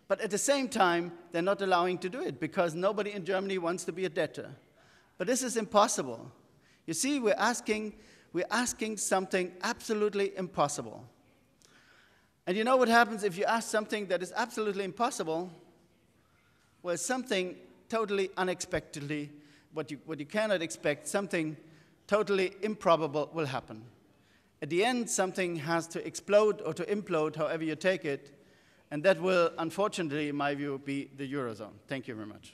But at the same time, they're not allowing to do it because nobody in Germany wants to be a debtor. But this is impossible. You see, we're asking, we're asking something absolutely impossible. And you know what happens if you ask something that is absolutely impossible? Well, something totally unexpectedly, what you, what you cannot expect, something totally improbable will happen. At the end, something has to explode or to implode, however you take it, and that will, unfortunately, in my view, be the Eurozone. Thank you very much.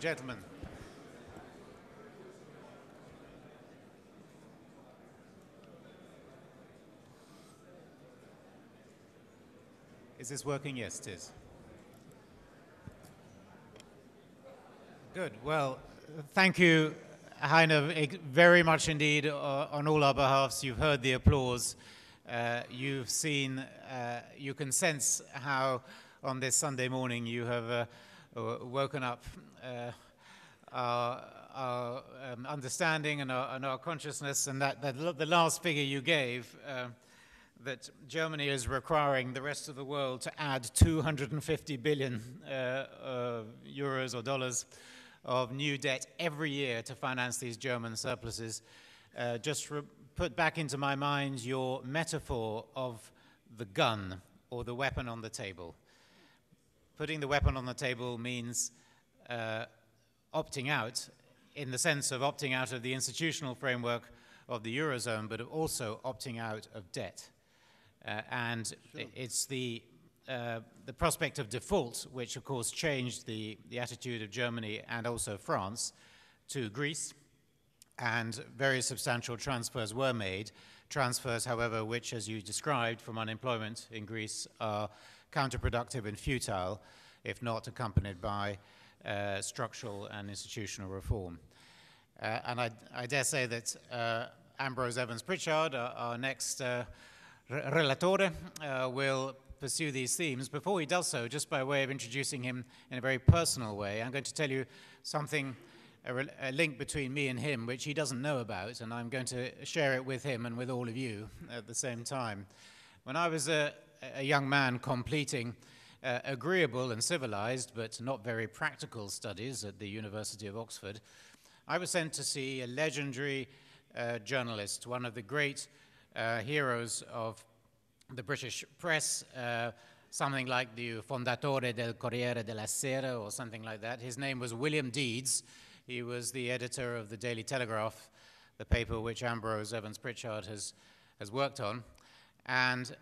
and gentlemen. Is this working? Yes, it is. Good. Well, thank you, Heiner, very much indeed uh, on all our behalfs. You've heard the applause. Uh, you've seen, uh, you can sense how on this Sunday morning you have uh, woken up our, our um, understanding and our, and our, consciousness, and that, that the last figure you gave, uh, that Germany is requiring the rest of the world to add 250 billion uh, uh, euros or dollars of new debt every year to finance these German surpluses, uh, just put back into my mind your metaphor of the gun or the weapon on the table. Putting the weapon on the table means uh, opting out in the sense of opting out of the institutional framework of the Eurozone, but also opting out of debt. Uh, and sure. it's the, uh, the prospect of default, which of course changed the, the attitude of Germany and also France to Greece. And very substantial transfers were made. Transfers, however, which, as you described, from unemployment in Greece are counterproductive and futile if not accompanied by uh, structural and institutional reform. Uh, and I, I, dare say that uh, Ambrose Evans Pritchard, our, our next uh, relatore, uh, will pursue these themes. Before he does so, just by way of introducing him in a very personal way, I'm going to tell you something, a, a link between me and him, which he doesn't know about, and I'm going to share it with him and with all of you at the same time. When I was a, a young man completing uh, agreeable and civilized, but not very practical studies at the University of Oxford, I was sent to see a legendary uh, journalist, one of the great uh, heroes of the British press, uh, something like the Fondatore del Corriere della Sera or something like that. His name was William Deeds. He was the editor of the Daily Telegraph, the paper which Ambrose Evans Pritchard has, has worked on. And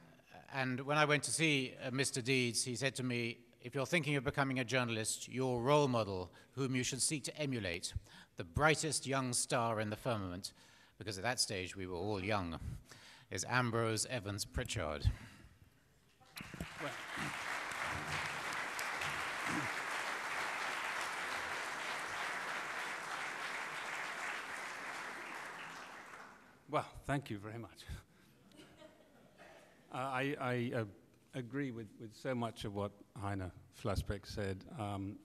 and when I went to see uh, Mr. Deeds, he said to me, if you're thinking of becoming a journalist, your role model, whom you should seek to emulate, the brightest young star in the firmament, because at that stage we were all young, is Ambrose Evans Pritchard. Well. well, thank you very much. Uh, I, I uh, agree with, with so much of what Heiner Flassbeck said. Um,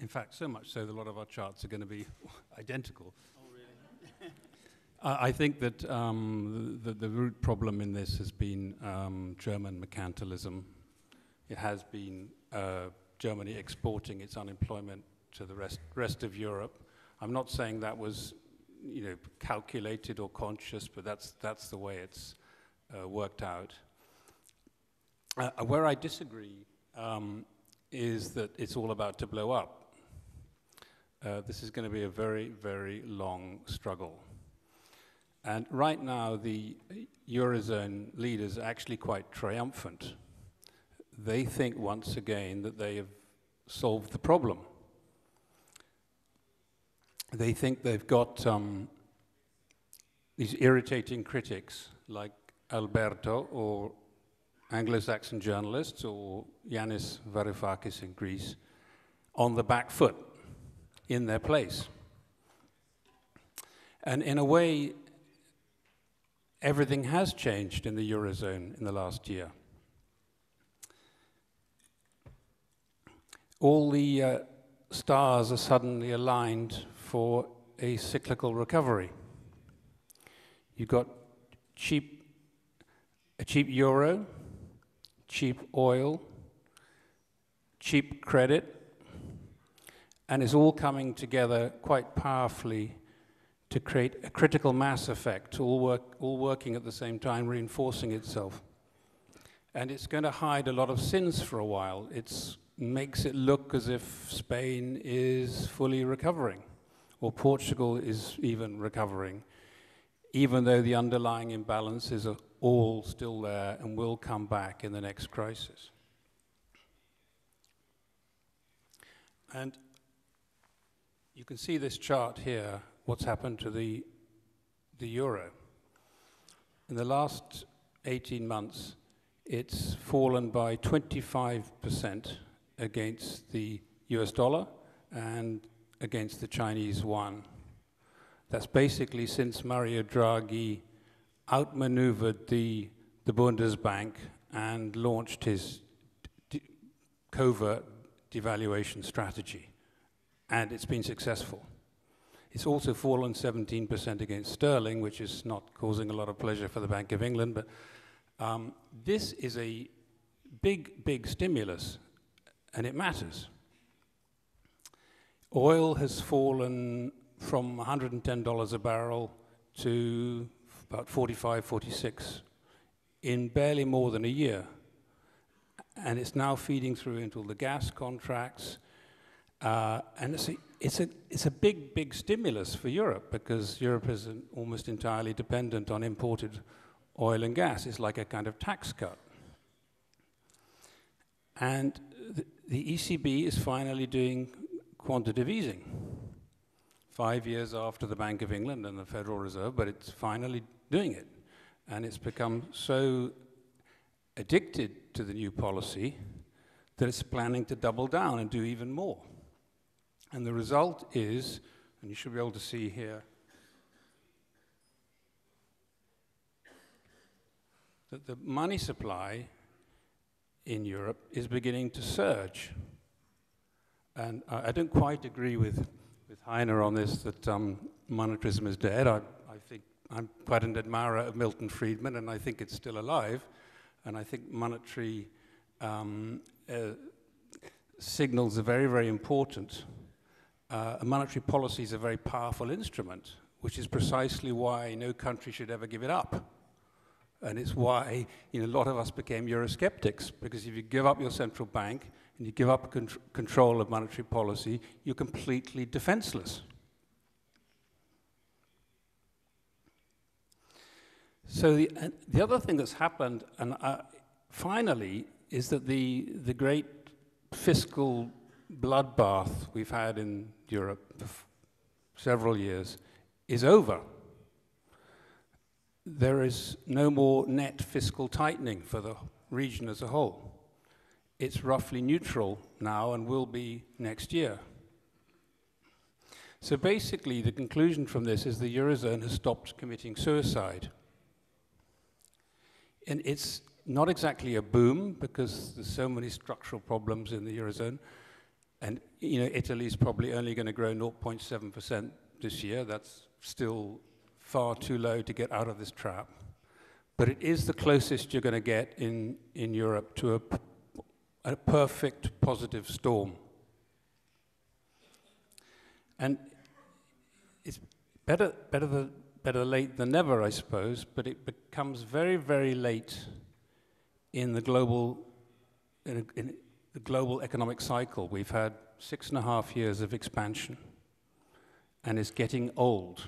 in fact, so much so that a lot of our charts are going to be *laughs* identical. Oh, really? uh, *laughs* I think that um, the, the, root problem in this has been um, German mercantilism. It has been uh, Germany exporting its unemployment to the rest, rest of Europe. I'm not saying that was you know, calculated or conscious, but that's, that's the way it's uh, worked out. Uh, where I disagree um, is that it's all about to blow up. Uh, this is going to be a very, very long struggle. And right now, the Eurozone leaders are actually quite triumphant. They think once again that they have solved the problem. They think they've got um, these irritating critics like Alberto or Anglo-Saxon journalists or Yanis Varoufakis in Greece on the back foot, in their place. And in a way, everything has changed in the Eurozone in the last year. All the uh, stars are suddenly aligned for a cyclical recovery. You've got cheap, a cheap euro, cheap oil, cheap credit, and is all coming together quite powerfully to create a critical mass effect, all, work, all working at the same time, reinforcing itself. And it's going to hide a lot of sins for a while. It makes it look as if Spain is fully recovering, or Portugal is even recovering, even though the underlying imbalances are all still there and will come back in the next crisis. And you can see this chart here, what's happened to the, the euro. In the last 18 months, it's fallen by 25% against the US dollar and against the Chinese yuan. That's basically since Mario Draghi outmaneuvered the, the Bundesbank and launched his de covert devaluation strategy. And it's been successful. It's also fallen 17% against sterling, which is not causing a lot of pleasure for the Bank of England. But um, this is a big, big stimulus, and it matters. Oil has fallen from $110 a barrel to about 45, 46, in barely more than a year. And it's now feeding through into the gas contracts. Uh, and it's a, it's, a, it's a big, big stimulus for Europe because Europe is an, almost entirely dependent on imported oil and gas. It's like a kind of tax cut. And the, the ECB is finally doing quantitative easing five years after the Bank of England and the Federal Reserve, but it's finally doing it. And it's become so addicted to the new policy that it's planning to double down and do even more. And the result is, and you should be able to see here, that the money supply in Europe is beginning to surge. And I, I don't quite agree with, with Heiner on this, that um, monetarism is dead. I, I think I'm quite an admirer of Milton Friedman, and I think it's still alive. And I think monetary um, uh, signals are very, very important. Uh, monetary policy is a very powerful instrument, which is precisely why no country should ever give it up. And it's why you know, a lot of us became Eurosceptics, because if you give up your central bank and you give up control of monetary policy, you're completely defenseless. So the, uh, the other thing that's happened, and uh, finally, is that the, the great fiscal bloodbath we've had in Europe for several years is over. There is no more net fiscal tightening for the region as a whole. It's roughly neutral now and will be next year. So basically, the conclusion from this is the Eurozone has stopped committing suicide. And it's not exactly a boom because there's so many structural problems in the Eurozone. And you know, Italy's probably only going to grow 0.7% this year. That's still far too low to get out of this trap. But it is the closest you're going to get in, in Europe to a, a perfect positive storm. And it's better, better, than better late than never, I suppose, but it, comes very, very late in the global, in, in the global economic cycle. We've had six and a half years of expansion and it's getting old.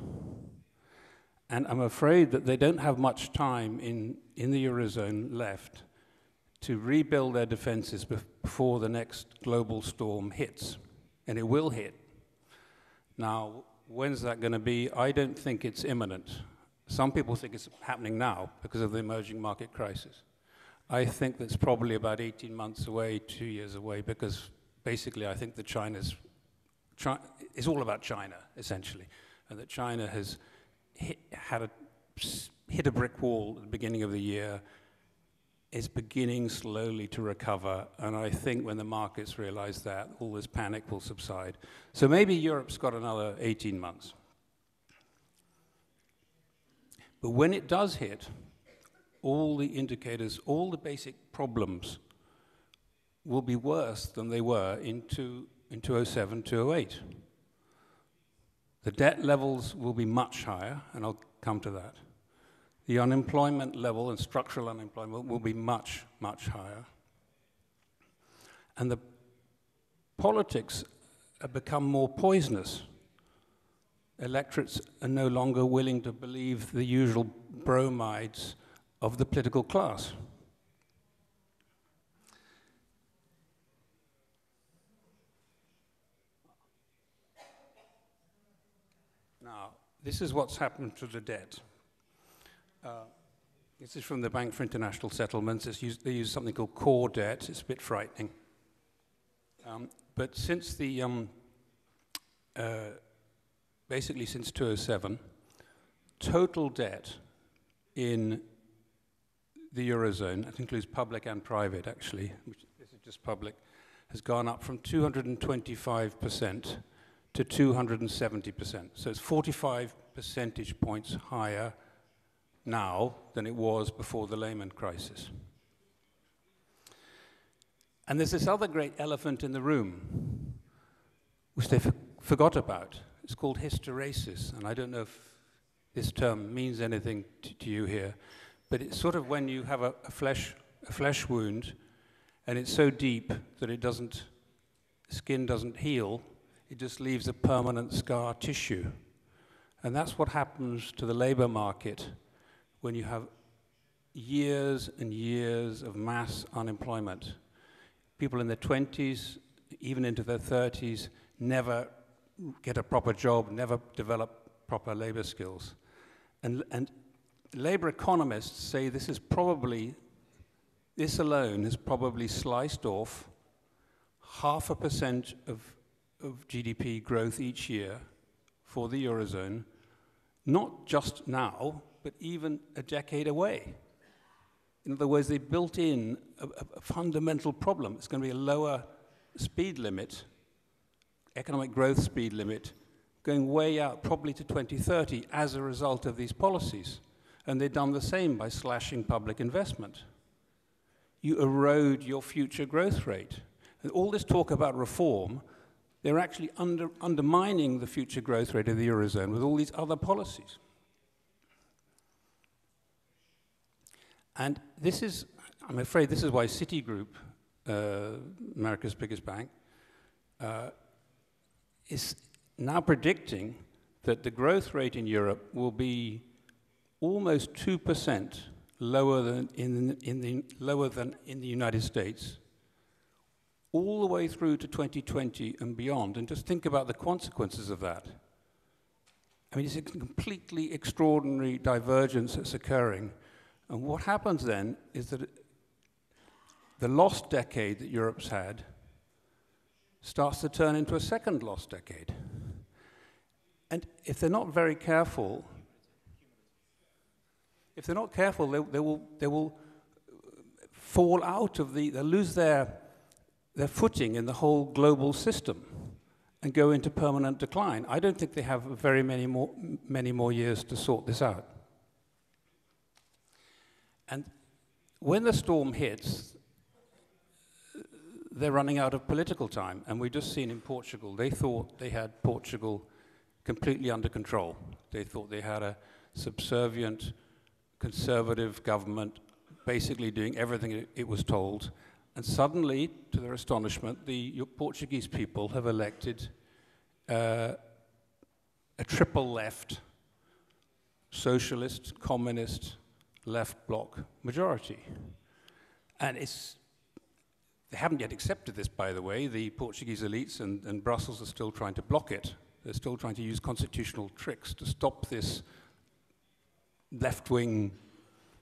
And I'm afraid that they don't have much time in, in the Eurozone left to rebuild their defenses before the next global storm hits. And it will hit. Now, when's that going to be? I don't think it's imminent. Some people think it's happening now because of the emerging market crisis. I think that's probably about 18 months away, two years away, because basically I think that China's, China, it's all about China, essentially, and that China has hit, had a, hit a brick wall at the beginning of the year, is beginning slowly to recover, and I think when the markets realize that, all this panic will subside. So maybe Europe's got another 18 months. But when it does hit, all the indicators, all the basic problems will be worse than they were in, two, in 2007, 2008. The debt levels will be much higher, and I'll come to that. The unemployment level and structural unemployment will be much, much higher. And the politics have become more poisonous electorates are no longer willing to believe the usual bromides of the political class. Now, this is what's happened to the debt. Uh, this is from the Bank for International Settlements. Used, they use something called core debt. It's a bit frightening. Um, but since the um, uh, basically since 2007, total debt in the Eurozone, that includes public and private actually, which this is just public, has gone up from 225% to 270%. So it's 45 percentage points higher now than it was before the Lehman crisis. And there's this other great elephant in the room, which they forgot about, it's called hysteresis, and I don't know if this term means anything to, to you here, but it's sort of when you have a, a, flesh, a flesh wound and it's so deep that it doesn't, skin doesn't heal, it just leaves a permanent scar tissue. And that's what happens to the labor market when you have years and years of mass unemployment. People in their 20s, even into their 30s, never get a proper job, never develop proper labor skills. And, and labor economists say this is probably, this alone has probably sliced off half a percent of, of GDP growth each year for the Eurozone, not just now, but even a decade away. In other words, they built in a, a, a fundamental problem. It's going to be a lower speed limit economic growth speed limit going way out, probably to 2030, as a result of these policies. And they've done the same by slashing public investment. You erode your future growth rate. And all this talk about reform, they're actually under, undermining the future growth rate of the Eurozone with all these other policies. And this is, I'm afraid, this is why Citigroup, uh, America's biggest bank, uh, is now predicting that the growth rate in Europe will be almost 2% lower than in, in, the, lower than in the United States all the way through to 2020 and beyond. And just think about the consequences of that. I mean, it's a completely extraordinary divergence that's occurring. And what happens then is that the lost decade that Europe's had starts to turn into a second lost decade. And if they're not very careful, if they're not careful, they, they will, they will fall out of the, they lose their, their footing in the whole global system and go into permanent decline. I don't think they have very many more, many more years to sort this out. And when the storm hits, they're running out of political time. And we've just seen in Portugal, they thought they had Portugal completely under control. They thought they had a subservient, conservative government basically doing everything it was told. And suddenly, to their astonishment, the Portuguese people have elected uh, a triple left, socialist, communist, left bloc majority. And it's they haven't yet accepted this, by the way. The Portuguese elites and, and Brussels are still trying to block it. They're still trying to use constitutional tricks to stop this left-wing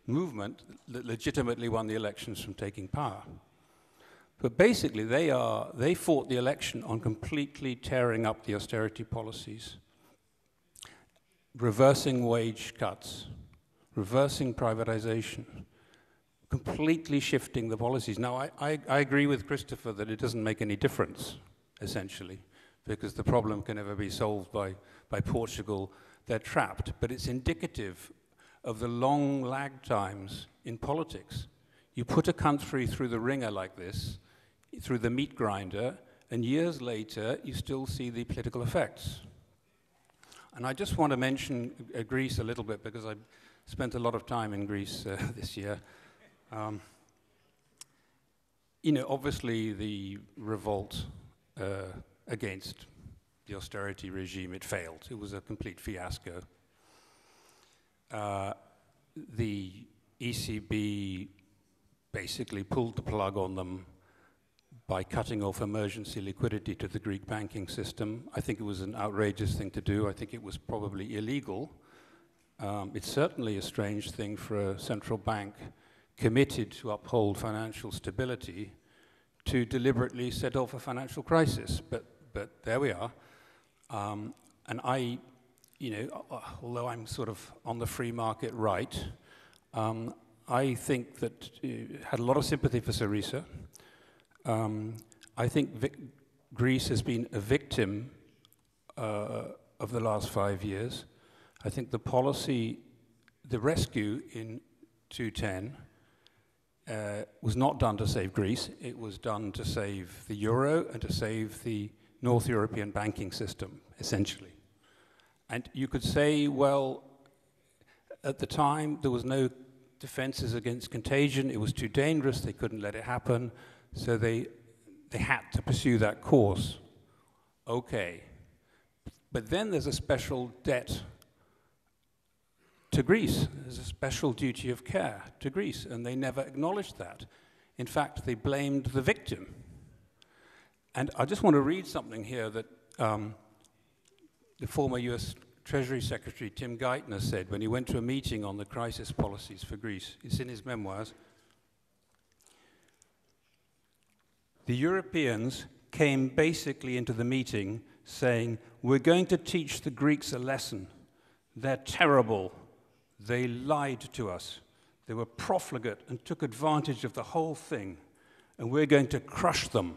movement that legitimately won the elections from taking power. But basically, they, are, they fought the election on completely tearing up the austerity policies, reversing wage cuts, reversing privatization, completely shifting the policies. Now, I, I, I, agree with Christopher that it doesn't make any difference, essentially, because the problem can never be solved by, by Portugal. They're trapped, but it's indicative of the long lag times in politics. You put a country through the ringer like this, through the meat grinder, and years later, you still see the political effects. And I just want to mention uh, Greece a little bit because I spent a lot of time in Greece uh, *laughs* this year. Um, you know, obviously the revolt uh, against the austerity regime, it failed. It was a complete fiasco. Uh, the ECB basically pulled the plug on them by cutting off emergency liquidity to the Greek banking system. I think it was an outrageous thing to do. I think it was probably illegal. Um, it's certainly a strange thing for a central bank committed to uphold financial stability to deliberately set off a financial crisis. But, but there we are. Um, and I, you know, uh, uh, although I'm sort of on the free market right, um, I think that uh, had a lot of sympathy for Syriza. Um, I think Vic Greece has been a victim uh, of the last five years. I think the policy, the rescue in 210 uh, was not done to save Greece. It was done to save the euro and to save the North European banking system, essentially. And you could say, well, at the time, there was no defenses against contagion. It was too dangerous. They couldn't let it happen. So they, they had to pursue that course. Okay. But then there's a special debt to Greece. as a special duty of care to Greece, and they never acknowledged that. In fact, they blamed the victim. And I just want to read something here that um, the former US Treasury Secretary Tim Geithner said when he went to a meeting on the crisis policies for Greece. It's in his memoirs. The Europeans came basically into the meeting saying, We're going to teach the Greeks a lesson. They're terrible. They lied to us. They were profligate and took advantage of the whole thing, and we're going to crush them.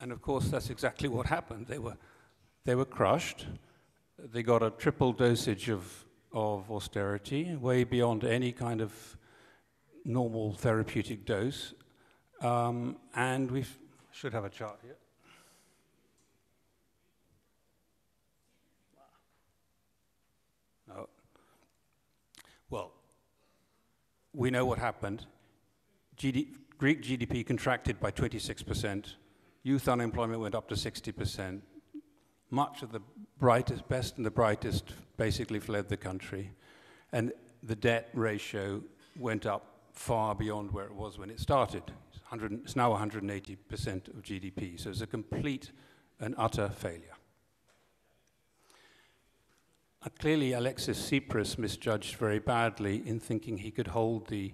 And of course, that's exactly what happened. They were, they were crushed. They got a triple dosage of, of austerity, way beyond any kind of normal therapeutic dose. Um, and we should have a chart here. Well, we know what happened. GD Greek GDP contracted by 26%. Youth unemployment went up to 60%. Much of the brightest, best and the brightest basically fled the country. And the debt ratio went up far beyond where it was when it started. It's, it's now 180% of GDP. So it's a complete and utter failure. Uh, clearly, Alexis Tsipras misjudged very badly in thinking he could hold the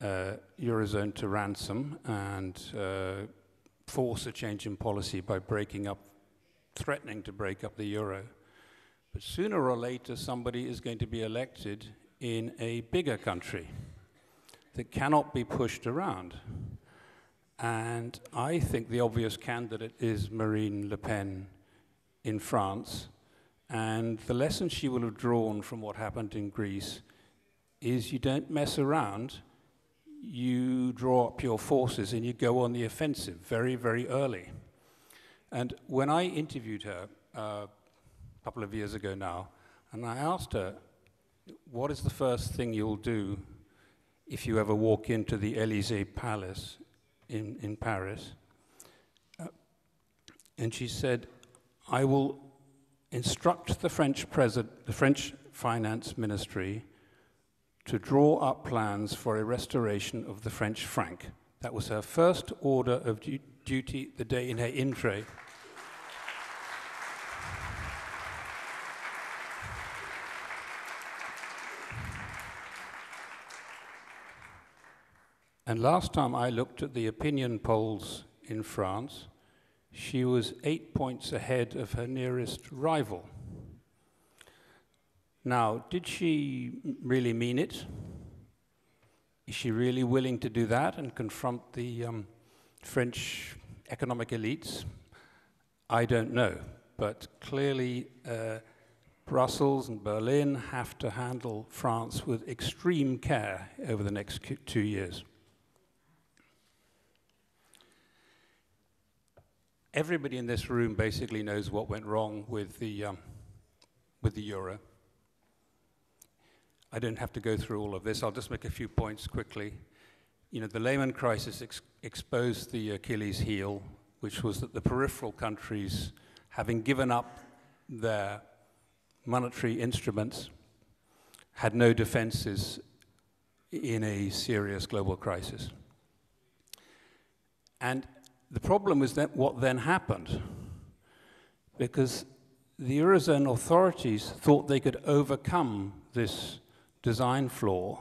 uh, Eurozone to ransom and uh, force a change in policy by breaking up, threatening to break up the Euro. But sooner or later, somebody is going to be elected in a bigger country that cannot be pushed around. And I think the obvious candidate is Marine Le Pen in France and the lesson she will have drawn from what happened in Greece is you don't mess around, you draw up your forces and you go on the offensive very, very early. And when I interviewed her uh, a couple of years ago now, and I asked her, What is the first thing you'll do if you ever walk into the Elysee Palace in, in Paris? Uh, and she said, I will instruct the French, the French finance ministry to draw up plans for a restoration of the French franc. That was her first order of du duty the day in her intro. And last time I looked at the opinion polls in France, she was eight points ahead of her nearest rival. Now, did she really mean it? Is she really willing to do that and confront the um, French economic elites? I don't know. But clearly, uh, Brussels and Berlin have to handle France with extreme care over the next two years. everybody in this room basically knows what went wrong with the, um, with the euro. I don't have to go through all of this. I'll just make a few points quickly. You know, the Lehman crisis ex exposed the Achilles heel, which was that the peripheral countries, having given up their monetary instruments, had no defenses in a serious global crisis. And the problem is that what then happened, because the Eurozone authorities thought they could overcome this design flaw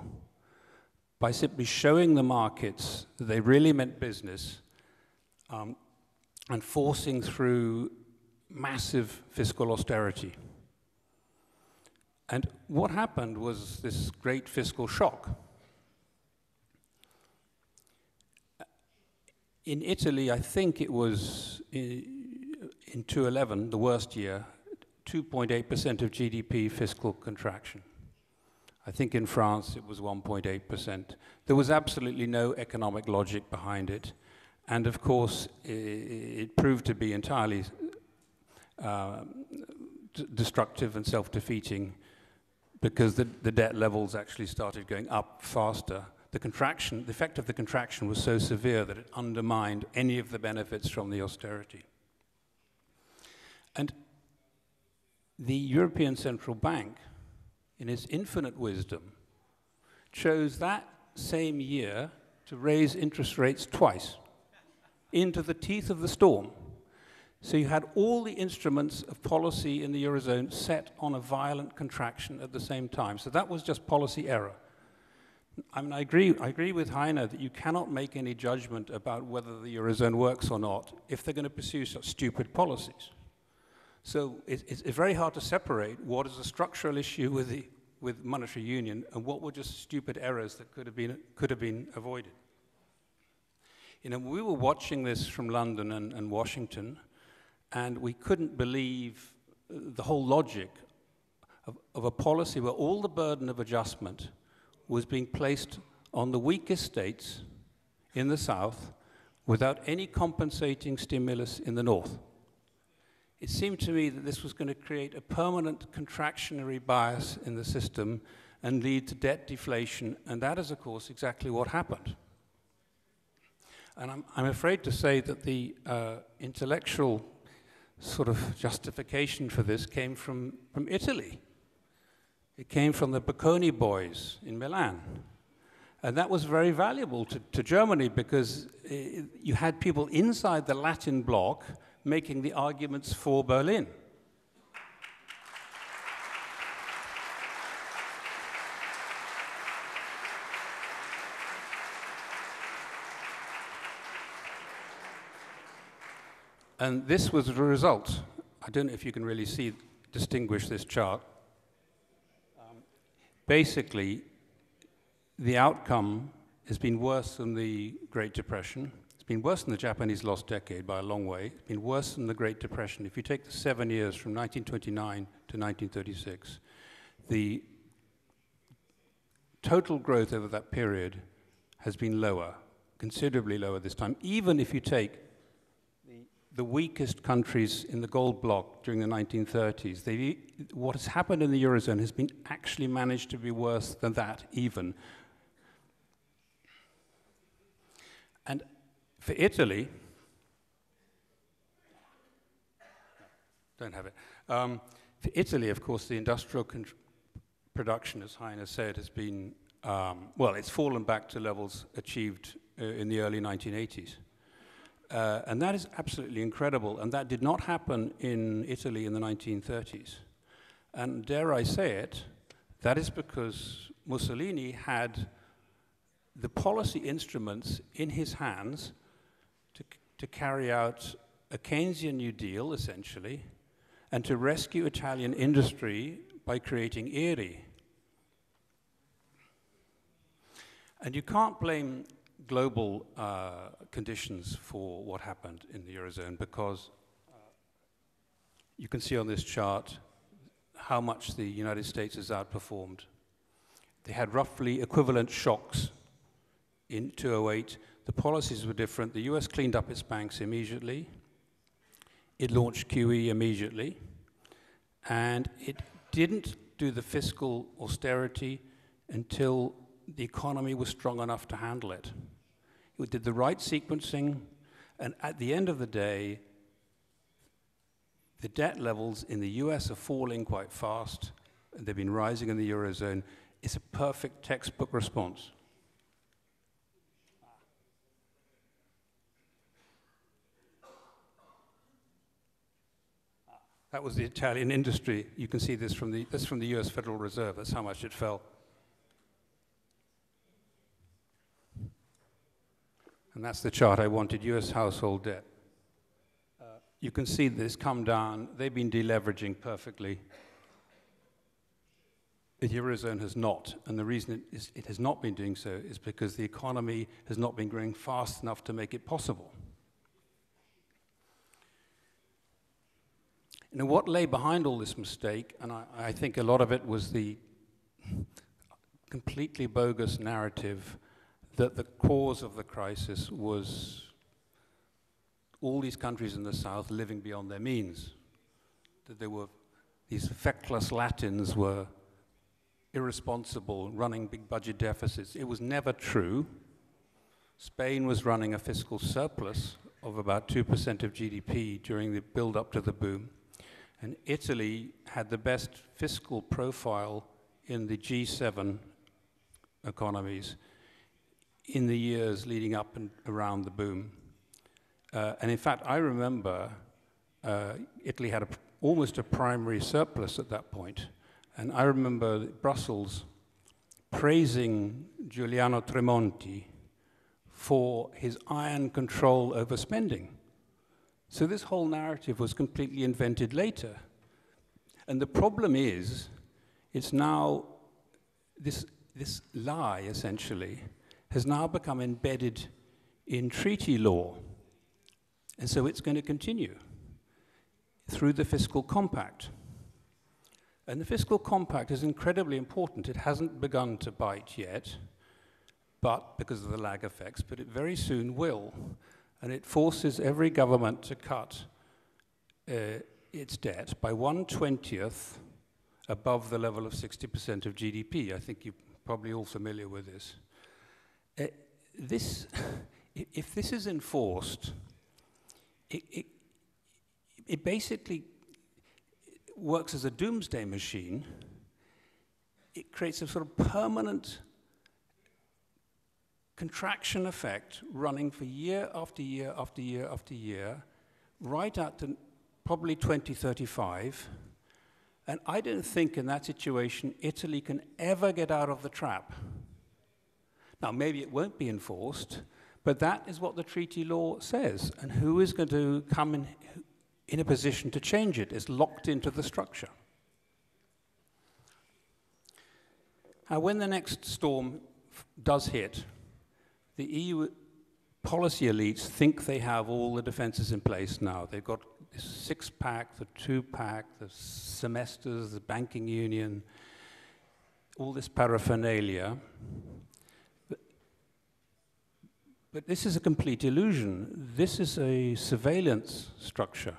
by simply showing the markets that they really meant business um, and forcing through massive fiscal austerity. And what happened was this great fiscal shock. in Italy, I think it was in 2011, the worst year, 2.8% of GDP fiscal contraction. I think in France it was 1.8%. There was absolutely no economic logic behind it. And of course, it proved to be entirely uh, destructive and self defeating because the, the debt levels actually started going up faster the contraction, the effect of the contraction was so severe that it undermined any of the benefits from the austerity. And the European Central Bank, in its infinite wisdom, chose that same year to raise interest rates twice into the teeth of the storm. So you had all the instruments of policy in the Eurozone set on a violent contraction at the same time. So that was just policy error. I mean, I agree, I agree with Heiner that you cannot make any judgment about whether the Eurozone works or not if they're going to pursue such stupid policies. So it's, it's very hard to separate what is a structural issue with, the, with monetary union and what were just stupid errors that could have been, could have been avoided. You know, we were watching this from London and, and Washington, and we couldn't believe uh, the whole logic of, of a policy where all the burden of adjustment – was being placed on the weakest states in the South without any compensating stimulus in the North. It seemed to me that this was going to create a permanent contractionary bias in the system and lead to debt deflation, and that is, of course, exactly what happened. And I'm, I'm afraid to say that the uh, intellectual sort of justification for this came from, from Italy. It came from the Bocconi boys in Milan. And that was very valuable to, to Germany because it, eh, you had people inside the Latin bloc making the arguments for Berlin. And this was the result. I don't know if you can really see, distinguish this chart, basically, the outcome has been worse than the Great Depression. It's been worse than the Japanese lost decade by a long way. It's been worse than the Great Depression. If you take the seven years from 1929 to 1936, the total growth over that period has been lower, considerably lower this time, even if you take the weakest countries in the gold bloc during the 1930s. They, what has happened in the Eurozone has been actually managed to be worse than that, even. And for Italy, don't have it. Um, for Italy, of course, the industrial production, as Heine said, has been, um, well, it's fallen back to levels achieved uh, in the early 1980s. Uh, and that is absolutely incredible. And that did not happen in Italy in the 1930s. And dare I say it, that is because Mussolini had the policy instruments in his hands to, to carry out a Keynesian New Deal, essentially, and to rescue Italian industry by creating ERI. And you can't blame global uh, conditions for what happened in the Eurozone because uh, you can see on this chart how much the United States has outperformed. They had roughly equivalent shocks in 2008. The policies were different. The US cleaned up its banks immediately. It launched QE immediately. And it didn't do the fiscal austerity until the economy was strong enough to handle it. We did the right sequencing, and at the end of the day, the debt levels in the US are falling quite fast, and they've been rising in the Eurozone. It's a perfect textbook response. That was the Italian industry. You can see this from the, that's from the US Federal Reserve. That's how much it fell. And that's the chart I wanted, US household debt. Uh, you can see this come down. They've been deleveraging perfectly. The Eurozone has not. And the reason it, is, it has not been doing so is because the economy has not been growing fast enough to make it possible. Now, what lay behind all this mistake, and I, I think a lot of it was the completely bogus narrative that the cause of the crisis was all these countries in the south living beyond their means, that they were, these feckless Latins were irresponsible, running big budget deficits. It was never true. Spain was running a fiscal surplus of about 2% of GDP during the build up to the boom. And Italy had the best fiscal profile in the G7 economies in the years leading up and around the boom. Uh, and in fact, I remember uh, Italy had a, almost a primary surplus at that point. And I remember Brussels praising Giuliano Tremonti for his iron control over spending. So this whole narrative was completely invented later. And the problem is, it's now this, this lie, essentially, has now become embedded in treaty law. And so it's going to continue through the fiscal compact. And the fiscal compact is incredibly important. It hasn't begun to bite yet, but because of the lag effects, but it very soon will. And it forces every government to cut uh, its debt by 120th above the level of 60% of GDP. I think you're probably all familiar with this. Uh, this, *laughs* if this is enforced, it, it, it basically works as a doomsday machine. It creates a sort of permanent contraction effect running for year after year after year after year, right up to probably 2035. And I don't think in that situation Italy can ever get out of the trap. Now, maybe it won't be enforced, but that is what the treaty law says. And who is going to come in, in a position to change it is locked into the structure. Now, when the next storm does hit, the EU policy elites think they have all the defenses in place now. They've got the six pack, the two pack, the semesters, the banking union, all this paraphernalia. But this is a complete illusion. This is a surveillance structure.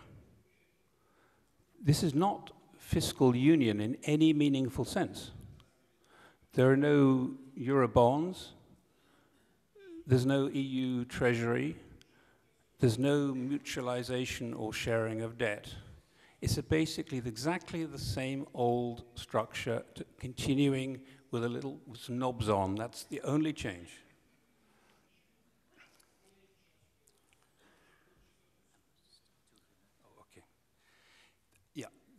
This is not fiscal union in any meaningful sense. There are no Eurobonds. There's no EU treasury. There's no mutualization or sharing of debt. It's basically exactly the same old structure, continuing with a little with knobs on. That's the only change.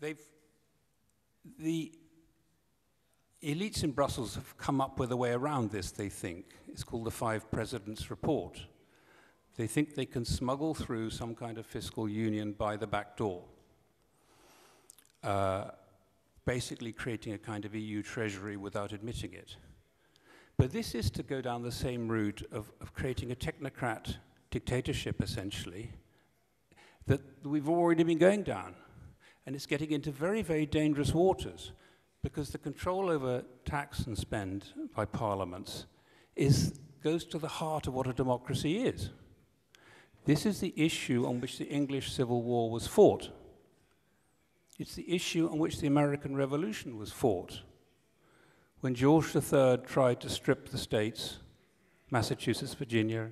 They've, the elites in Brussels have come up with a way around this, they think. It's called the Five Presidents Report. They think they can smuggle through some kind of fiscal union by the back door, uh, basically creating a kind of EU treasury without admitting it. But this is to go down the same route of, of creating a technocrat dictatorship, essentially, that we've already been going down and it's getting into very, very dangerous waters because the control over tax and spend by parliaments is, goes to the heart of what a democracy is. This is the issue on which the English Civil War was fought. It's the issue on which the American Revolution was fought. When George III tried to strip the states, Massachusetts, Virginia,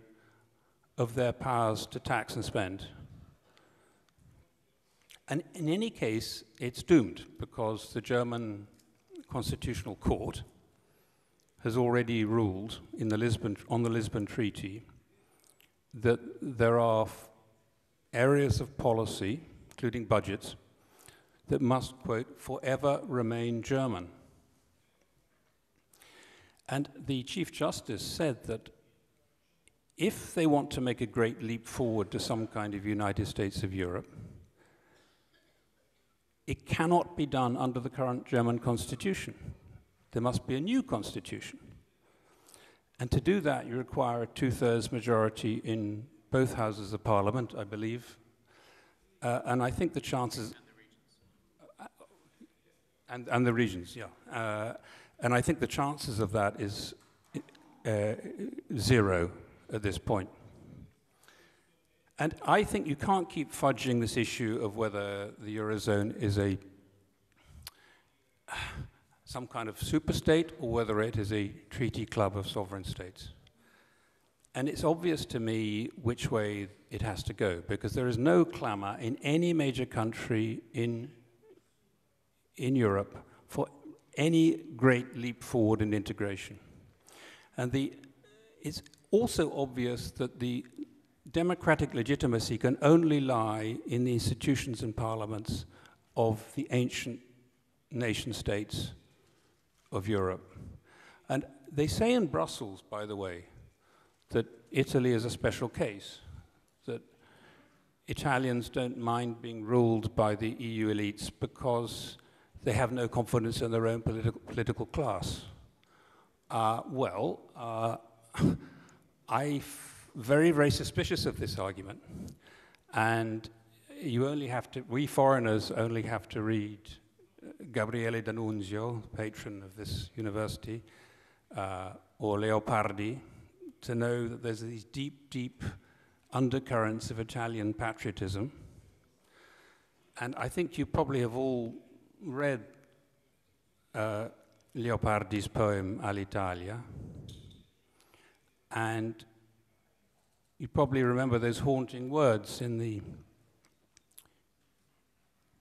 of their powers to tax and spend, and in any case, it's doomed because the German Constitutional Court has already ruled in the Lisbon, on the Lisbon Treaty that there are areas of policy, including budgets, that must, quote, forever remain German. And the Chief Justice said that if they want to make a great leap forward to some kind of United States of Europe, it cannot be done under the current German constitution. There must be a new constitution. And to do that, you require a two thirds majority in both houses of parliament, I believe. Uh, and I think the chances. And, and the regions, yeah. Uh, and I think the chances of that is uh, zero at this point. And I think you can't keep fudging this issue of whether the Eurozone is a some kind of superstate or whether it is a treaty club of sovereign states. And it's obvious to me which way it has to go because there is no clamor in any major country in, in Europe for any great leap forward in integration. And the, it's also obvious that the democratic legitimacy can only lie in the institutions and parliaments of the ancient nation states of Europe. And they say in Brussels, by the way, that Italy is a special case, that Italians don't mind being ruled by the EU elites because they have no confidence in their own politi political class. Uh, well, uh, *laughs* I very, very suspicious of this argument. And you only have to, we foreigners only have to read uh, Gabriele D'Annunzio, patron of this university, uh, or Leopardi, to know that there's these deep, deep undercurrents of Italian patriotism. And I think you probably have all read uh, Leopardi's poem All'Italia. And you probably remember those haunting words in the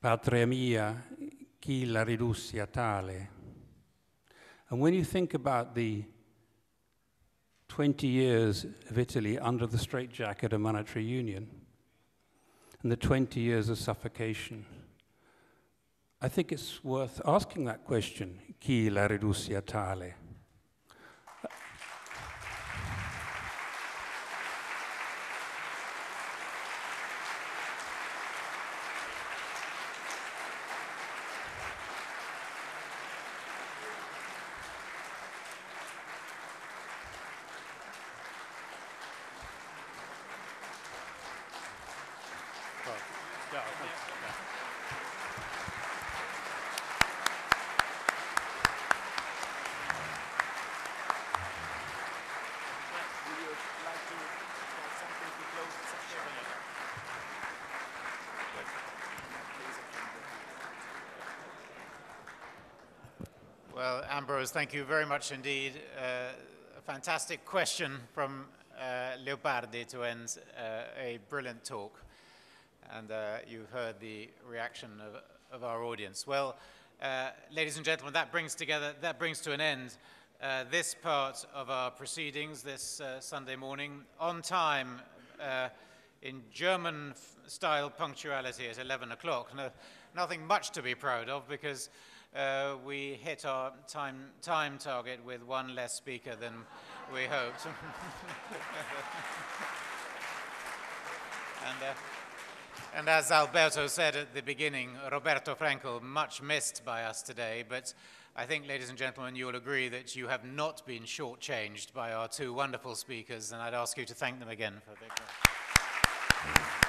Patria mia, chi la riducia tale. And when you think about the 20 years of Italy under the straitjacket of monetary union and the 20 years of suffocation, I think it's worth asking that question, chi la riducia tale? thank you very much indeed. Uh, a fantastic question from uh, Leopardi to end uh, a brilliant talk. And uh, you've heard the reaction of, of our audience. Well, uh, ladies and gentlemen, that brings together, that brings to an end uh, this part of our proceedings this Sunday morning. On time, in German-style punctuality at 11 o'clock. No, nothing much to be proud of because uh, we hit our time, time target with one less speaker than we hoped. and, uh, and as Alberto said at the beginning, Roberto Franco, much missed by us today, but I think, ladies and gentlemen, you will agree that you have not been shortchanged by our two wonderful speakers, and I'd ask you to thank them again for